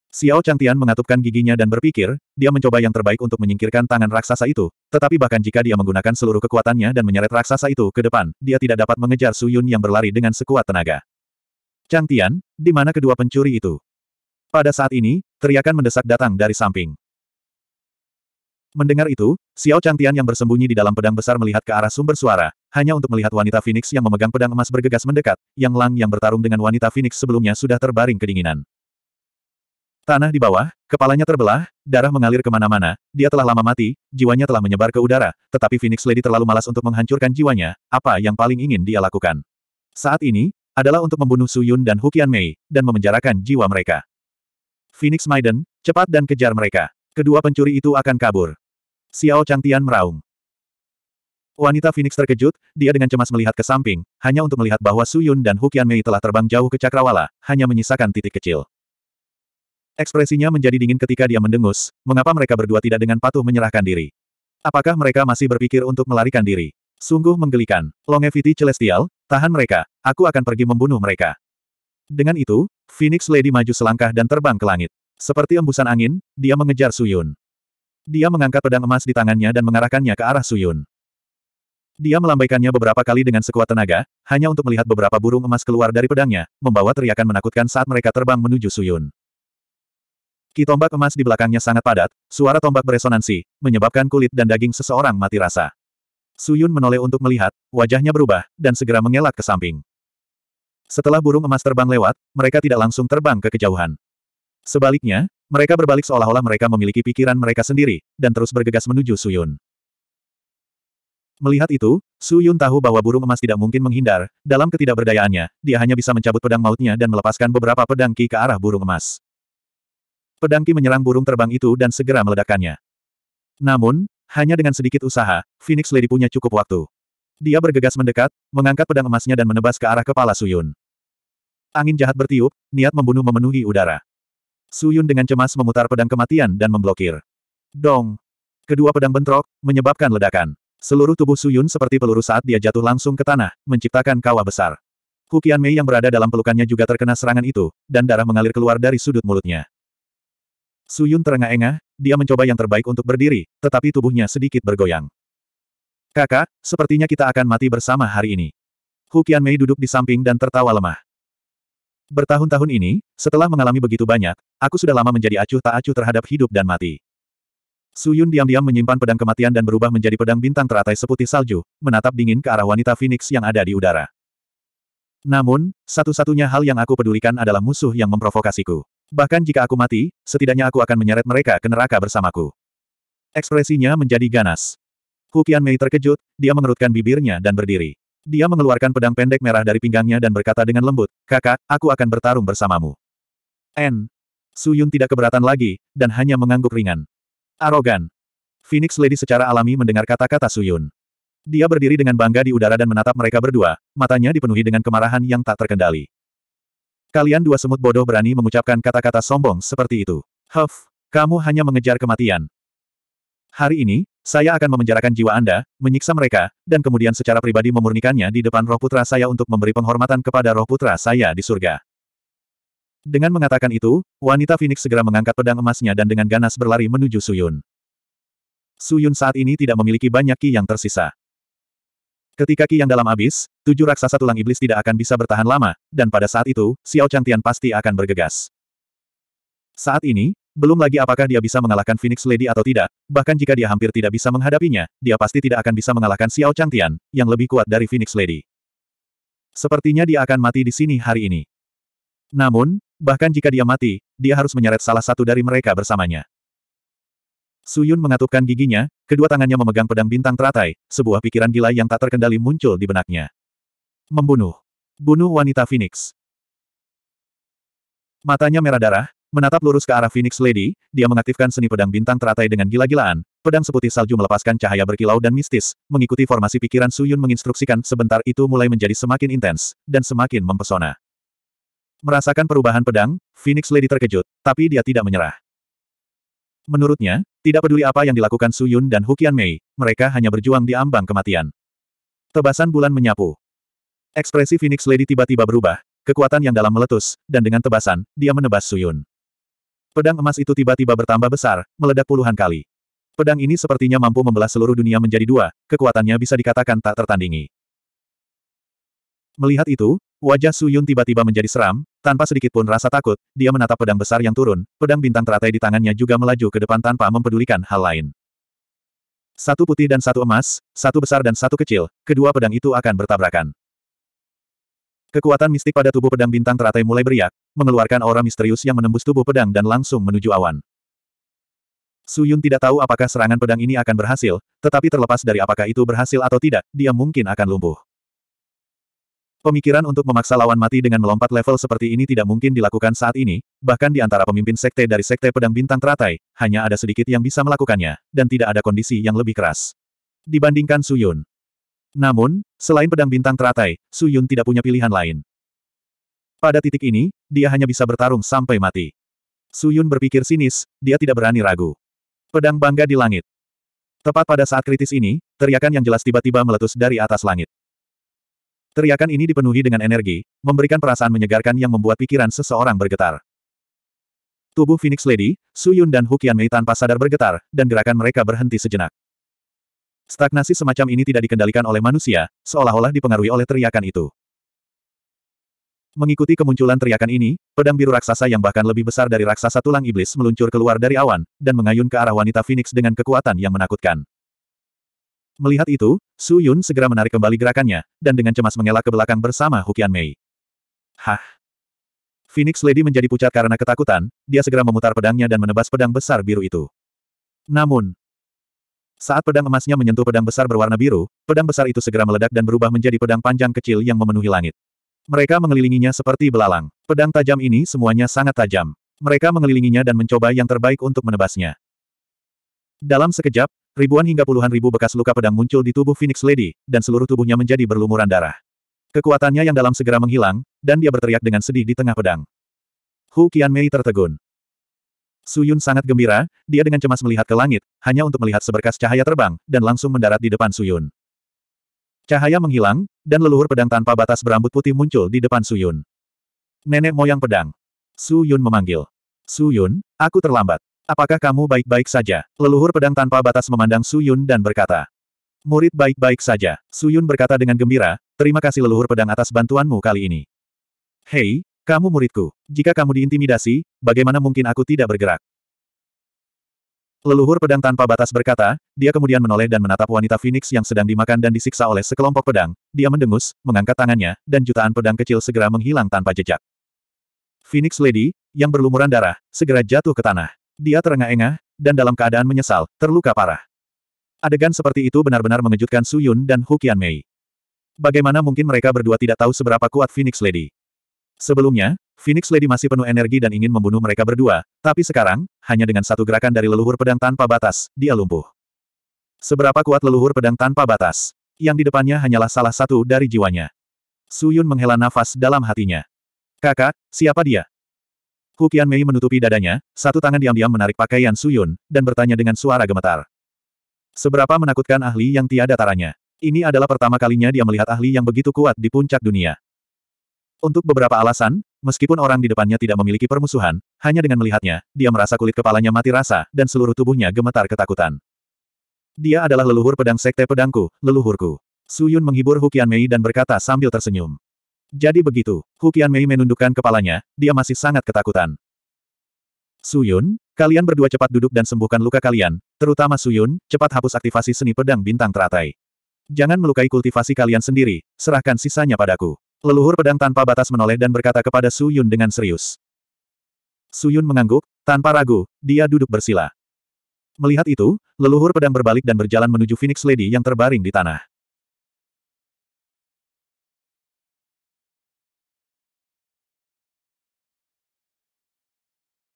Xiao Changtian mengatupkan giginya dan berpikir, dia mencoba yang terbaik untuk menyingkirkan tangan raksasa itu, tetapi bahkan jika dia menggunakan seluruh kekuatannya dan menyeret raksasa itu ke depan, dia tidak dapat mengejar Su Yun yang berlari dengan sekuat tenaga. Changtian, di mana kedua pencuri itu? Pada saat ini, teriakan mendesak datang dari samping. Mendengar itu, Xiao Changtian yang bersembunyi di dalam pedang besar melihat ke arah sumber suara, hanya untuk melihat wanita Phoenix yang memegang pedang emas bergegas mendekat, yang Lang yang bertarung dengan wanita Phoenix sebelumnya sudah terbaring kedinginan. Tanah di bawah, kepalanya terbelah, darah mengalir kemana-mana, dia telah lama mati, jiwanya telah menyebar ke udara, tetapi Phoenix Lady terlalu malas untuk menghancurkan jiwanya, apa yang paling ingin dia lakukan. Saat ini, adalah untuk membunuh Su Yun dan Hukian Mei, dan memenjarakan jiwa mereka. Phoenix Maiden, cepat dan kejar mereka. Kedua pencuri itu akan kabur. Xiao Changtian meraung. Wanita Phoenix terkejut, dia dengan cemas melihat ke samping, hanya untuk melihat bahwa Su Yun dan Hukian Mei telah terbang jauh ke Cakrawala, hanya menyisakan titik kecil. Ekspresinya menjadi dingin ketika dia mendengus, mengapa mereka berdua tidak dengan patuh menyerahkan diri? Apakah mereka masih berpikir untuk melarikan diri? Sungguh menggelikan. Longevity Celestial, tahan mereka, aku akan pergi membunuh mereka. Dengan itu, Phoenix Lady maju selangkah dan terbang ke langit. Seperti embusan angin, dia mengejar Suyun. Dia mengangkat pedang emas di tangannya dan mengarahkannya ke arah Suyun. Dia melambaikannya beberapa kali dengan sekuat tenaga, hanya untuk melihat beberapa burung emas keluar dari pedangnya, membawa teriakan menakutkan saat mereka terbang menuju Suyun. Ki tombak emas di belakangnya sangat padat, suara tombak beresonansi, menyebabkan kulit dan daging seseorang mati rasa. Suyun menoleh untuk melihat, wajahnya berubah, dan segera mengelak ke samping. Setelah burung emas terbang lewat, mereka tidak langsung terbang ke kejauhan. Sebaliknya, mereka berbalik seolah-olah mereka memiliki pikiran mereka sendiri, dan terus bergegas menuju Suyun. Melihat itu, Suyun tahu bahwa burung emas tidak mungkin menghindar, dalam ketidakberdayaannya, dia hanya bisa mencabut pedang mautnya dan melepaskan beberapa pedang ki ke arah burung emas. Pedangki menyerang burung terbang itu dan segera meledakkannya. Namun, hanya dengan sedikit usaha, Phoenix Lady punya cukup waktu. Dia bergegas mendekat, mengangkat pedang emasnya dan menebas ke arah kepala Suyun. Angin jahat bertiup, niat membunuh memenuhi udara. Suyun dengan cemas memutar pedang kematian dan memblokir. Dong! Kedua pedang bentrok, menyebabkan ledakan. Seluruh tubuh Suyun seperti peluru saat dia jatuh langsung ke tanah, menciptakan kawah besar. Hukian Mei yang berada dalam pelukannya juga terkena serangan itu, dan darah mengalir keluar dari sudut mulutnya. Suyun terengah-engah, dia mencoba yang terbaik untuk berdiri, tetapi tubuhnya sedikit bergoyang. Kakak, sepertinya kita akan mati bersama hari ini. Hu Mei duduk di samping dan tertawa lemah. Bertahun-tahun ini, setelah mengalami begitu banyak, aku sudah lama menjadi acuh tak acuh terhadap hidup dan mati. Suyun diam-diam menyimpan pedang kematian dan berubah menjadi pedang bintang teratai seputih salju, menatap dingin ke arah wanita Phoenix yang ada di udara. Namun, satu-satunya hal yang aku pedulikan adalah musuh yang memprovokasiku. Bahkan jika aku mati, setidaknya aku akan menyeret mereka ke neraka bersamaku. Ekspresinya menjadi ganas. Hukian Mei terkejut, dia mengerutkan bibirnya dan berdiri. Dia mengeluarkan pedang pendek merah dari pinggangnya dan berkata dengan lembut, Kakak, aku akan bertarung bersamamu. N. Su Yun tidak keberatan lagi, dan hanya mengangguk ringan. Arogan. Phoenix Lady secara alami mendengar kata-kata Su Yun. Dia berdiri dengan bangga di udara dan menatap mereka berdua, matanya dipenuhi dengan kemarahan yang tak terkendali. Kalian dua semut bodoh berani mengucapkan kata-kata sombong seperti itu. Huff, kamu hanya mengejar kematian. Hari ini, saya akan memenjarakan jiwa Anda, menyiksa mereka, dan kemudian secara pribadi memurnikannya di depan roh putra saya untuk memberi penghormatan kepada roh putra saya di surga. Dengan mengatakan itu, wanita Phoenix segera mengangkat pedang emasnya dan dengan ganas berlari menuju Suyun. Suyun saat ini tidak memiliki banyak ki yang tersisa. Ketika Ki yang dalam habis, tujuh raksasa tulang iblis tidak akan bisa bertahan lama, dan pada saat itu, Xiao Changtian pasti akan bergegas. Saat ini, belum lagi apakah dia bisa mengalahkan Phoenix Lady atau tidak, bahkan jika dia hampir tidak bisa menghadapinya, dia pasti tidak akan bisa mengalahkan Xiao Changtian, yang lebih kuat dari Phoenix Lady. Sepertinya dia akan mati di sini hari ini. Namun, bahkan jika dia mati, dia harus menyeret salah satu dari mereka bersamanya. Suyun mengatupkan giginya, kedua tangannya memegang pedang bintang teratai, sebuah pikiran gila yang tak terkendali muncul di benaknya. Membunuh. Bunuh wanita Phoenix. Matanya merah darah, menatap lurus ke arah Phoenix Lady, dia mengaktifkan seni pedang bintang teratai dengan gila-gilaan, pedang seputih salju melepaskan cahaya berkilau dan mistis, mengikuti formasi pikiran Suyun menginstruksikan sebentar itu mulai menjadi semakin intens, dan semakin mempesona. Merasakan perubahan pedang, Phoenix Lady terkejut, tapi dia tidak menyerah. Menurutnya, tidak peduli apa yang dilakukan Su Yun dan Hukian Mei, mereka hanya berjuang di ambang kematian. Tebasan bulan menyapu. Ekspresi Phoenix Lady tiba-tiba berubah, kekuatan yang dalam meletus, dan dengan tebasan, dia menebas Su Yun. Pedang emas itu tiba-tiba bertambah besar, meledak puluhan kali. Pedang ini sepertinya mampu membelah seluruh dunia menjadi dua, kekuatannya bisa dikatakan tak tertandingi. Melihat itu, wajah Su Yun tiba-tiba menjadi seram, tanpa sedikitpun rasa takut, dia menatap pedang besar yang turun, pedang bintang teratai di tangannya juga melaju ke depan tanpa mempedulikan hal lain. Satu putih dan satu emas, satu besar dan satu kecil, kedua pedang itu akan bertabrakan. Kekuatan mistik pada tubuh pedang bintang teratai mulai beriak, mengeluarkan aura misterius yang menembus tubuh pedang dan langsung menuju awan. Su Yun tidak tahu apakah serangan pedang ini akan berhasil, tetapi terlepas dari apakah itu berhasil atau tidak, dia mungkin akan lumpuh. Pemikiran untuk memaksa lawan mati dengan melompat level seperti ini tidak mungkin dilakukan saat ini, bahkan di antara pemimpin sekte dari sekte pedang bintang teratai, hanya ada sedikit yang bisa melakukannya, dan tidak ada kondisi yang lebih keras. Dibandingkan Suyun. Namun, selain pedang bintang teratai, Suyun tidak punya pilihan lain. Pada titik ini, dia hanya bisa bertarung sampai mati. Suyun berpikir sinis, dia tidak berani ragu. Pedang bangga di langit. Tepat pada saat kritis ini, teriakan yang jelas tiba-tiba meletus dari atas langit. Teriakan ini dipenuhi dengan energi, memberikan perasaan menyegarkan yang membuat pikiran seseorang bergetar. Tubuh Phoenix Lady, Su Yun dan Hukian Mei tanpa sadar bergetar, dan gerakan mereka berhenti sejenak. Stagnasi semacam ini tidak dikendalikan oleh manusia, seolah-olah dipengaruhi oleh teriakan itu. Mengikuti kemunculan teriakan ini, pedang biru raksasa yang bahkan lebih besar dari raksasa tulang iblis meluncur keluar dari awan, dan mengayun ke arah wanita Phoenix dengan kekuatan yang menakutkan. Melihat itu, Su Yun segera menarik kembali gerakannya, dan dengan cemas mengelak ke belakang bersama Hukian Mei. Hah? Phoenix Lady menjadi pucat karena ketakutan, dia segera memutar pedangnya dan menebas pedang besar biru itu. Namun, saat pedang emasnya menyentuh pedang besar berwarna biru, pedang besar itu segera meledak dan berubah menjadi pedang panjang kecil yang memenuhi langit. Mereka mengelilinginya seperti belalang. Pedang tajam ini semuanya sangat tajam. Mereka mengelilinginya dan mencoba yang terbaik untuk menebasnya. Dalam sekejap, Ribuan hingga puluhan ribu bekas luka pedang muncul di tubuh Phoenix Lady, dan seluruh tubuhnya menjadi berlumuran darah. Kekuatannya yang dalam segera menghilang, dan dia berteriak dengan sedih di tengah pedang. Hu Qianmei tertegun. Su Yun sangat gembira, dia dengan cemas melihat ke langit, hanya untuk melihat seberkas cahaya terbang, dan langsung mendarat di depan Su Yun. Cahaya menghilang, dan leluhur pedang tanpa batas berambut putih muncul di depan Su Yun. Nenek moyang pedang. Su Yun memanggil. Su Yun, aku terlambat. Apakah kamu baik-baik saja? Leluhur pedang tanpa batas memandang Su Yun dan berkata. Murid baik-baik saja. Su Yun berkata dengan gembira, terima kasih leluhur pedang atas bantuanmu kali ini. Hei, kamu muridku. Jika kamu diintimidasi, bagaimana mungkin aku tidak bergerak? Leluhur pedang tanpa batas berkata, dia kemudian menoleh dan menatap wanita Phoenix yang sedang dimakan dan disiksa oleh sekelompok pedang. Dia mendengus, mengangkat tangannya, dan jutaan pedang kecil segera menghilang tanpa jejak. Phoenix Lady, yang berlumuran darah, segera jatuh ke tanah. Dia terengah-engah, dan dalam keadaan menyesal, terluka parah. Adegan seperti itu benar-benar mengejutkan Su Yun dan Hu Qian Mei. Bagaimana mungkin mereka berdua tidak tahu seberapa kuat Phoenix Lady? Sebelumnya, Phoenix Lady masih penuh energi dan ingin membunuh mereka berdua, tapi sekarang, hanya dengan satu gerakan dari leluhur pedang tanpa batas, dia lumpuh. Seberapa kuat leluhur pedang tanpa batas? Yang di depannya hanyalah salah satu dari jiwanya. Su Yun menghela nafas dalam hatinya. Kakak, siapa dia? Hukian Mei menutupi dadanya, satu tangan diam-diam menarik pakaian Suyun, dan bertanya dengan suara gemetar. Seberapa menakutkan ahli yang tiada taranya. Ini adalah pertama kalinya dia melihat ahli yang begitu kuat di puncak dunia. Untuk beberapa alasan, meskipun orang di depannya tidak memiliki permusuhan, hanya dengan melihatnya, dia merasa kulit kepalanya mati rasa, dan seluruh tubuhnya gemetar ketakutan. Dia adalah leluhur pedang sekte pedangku, leluhurku. Suyun menghibur Hukian Mei dan berkata sambil tersenyum. Jadi begitu, Hukian Mei menundukkan kepalanya, dia masih sangat ketakutan. Suyun, kalian berdua cepat duduk dan sembuhkan luka kalian, terutama Suyun, cepat hapus aktivasi seni pedang bintang teratai. Jangan melukai kultivasi kalian sendiri, serahkan sisanya padaku. Leluhur pedang tanpa batas menoleh dan berkata kepada Suyun dengan serius. Suyun mengangguk, tanpa ragu, dia duduk bersila. Melihat itu, leluhur pedang berbalik dan berjalan menuju Phoenix Lady yang terbaring di tanah.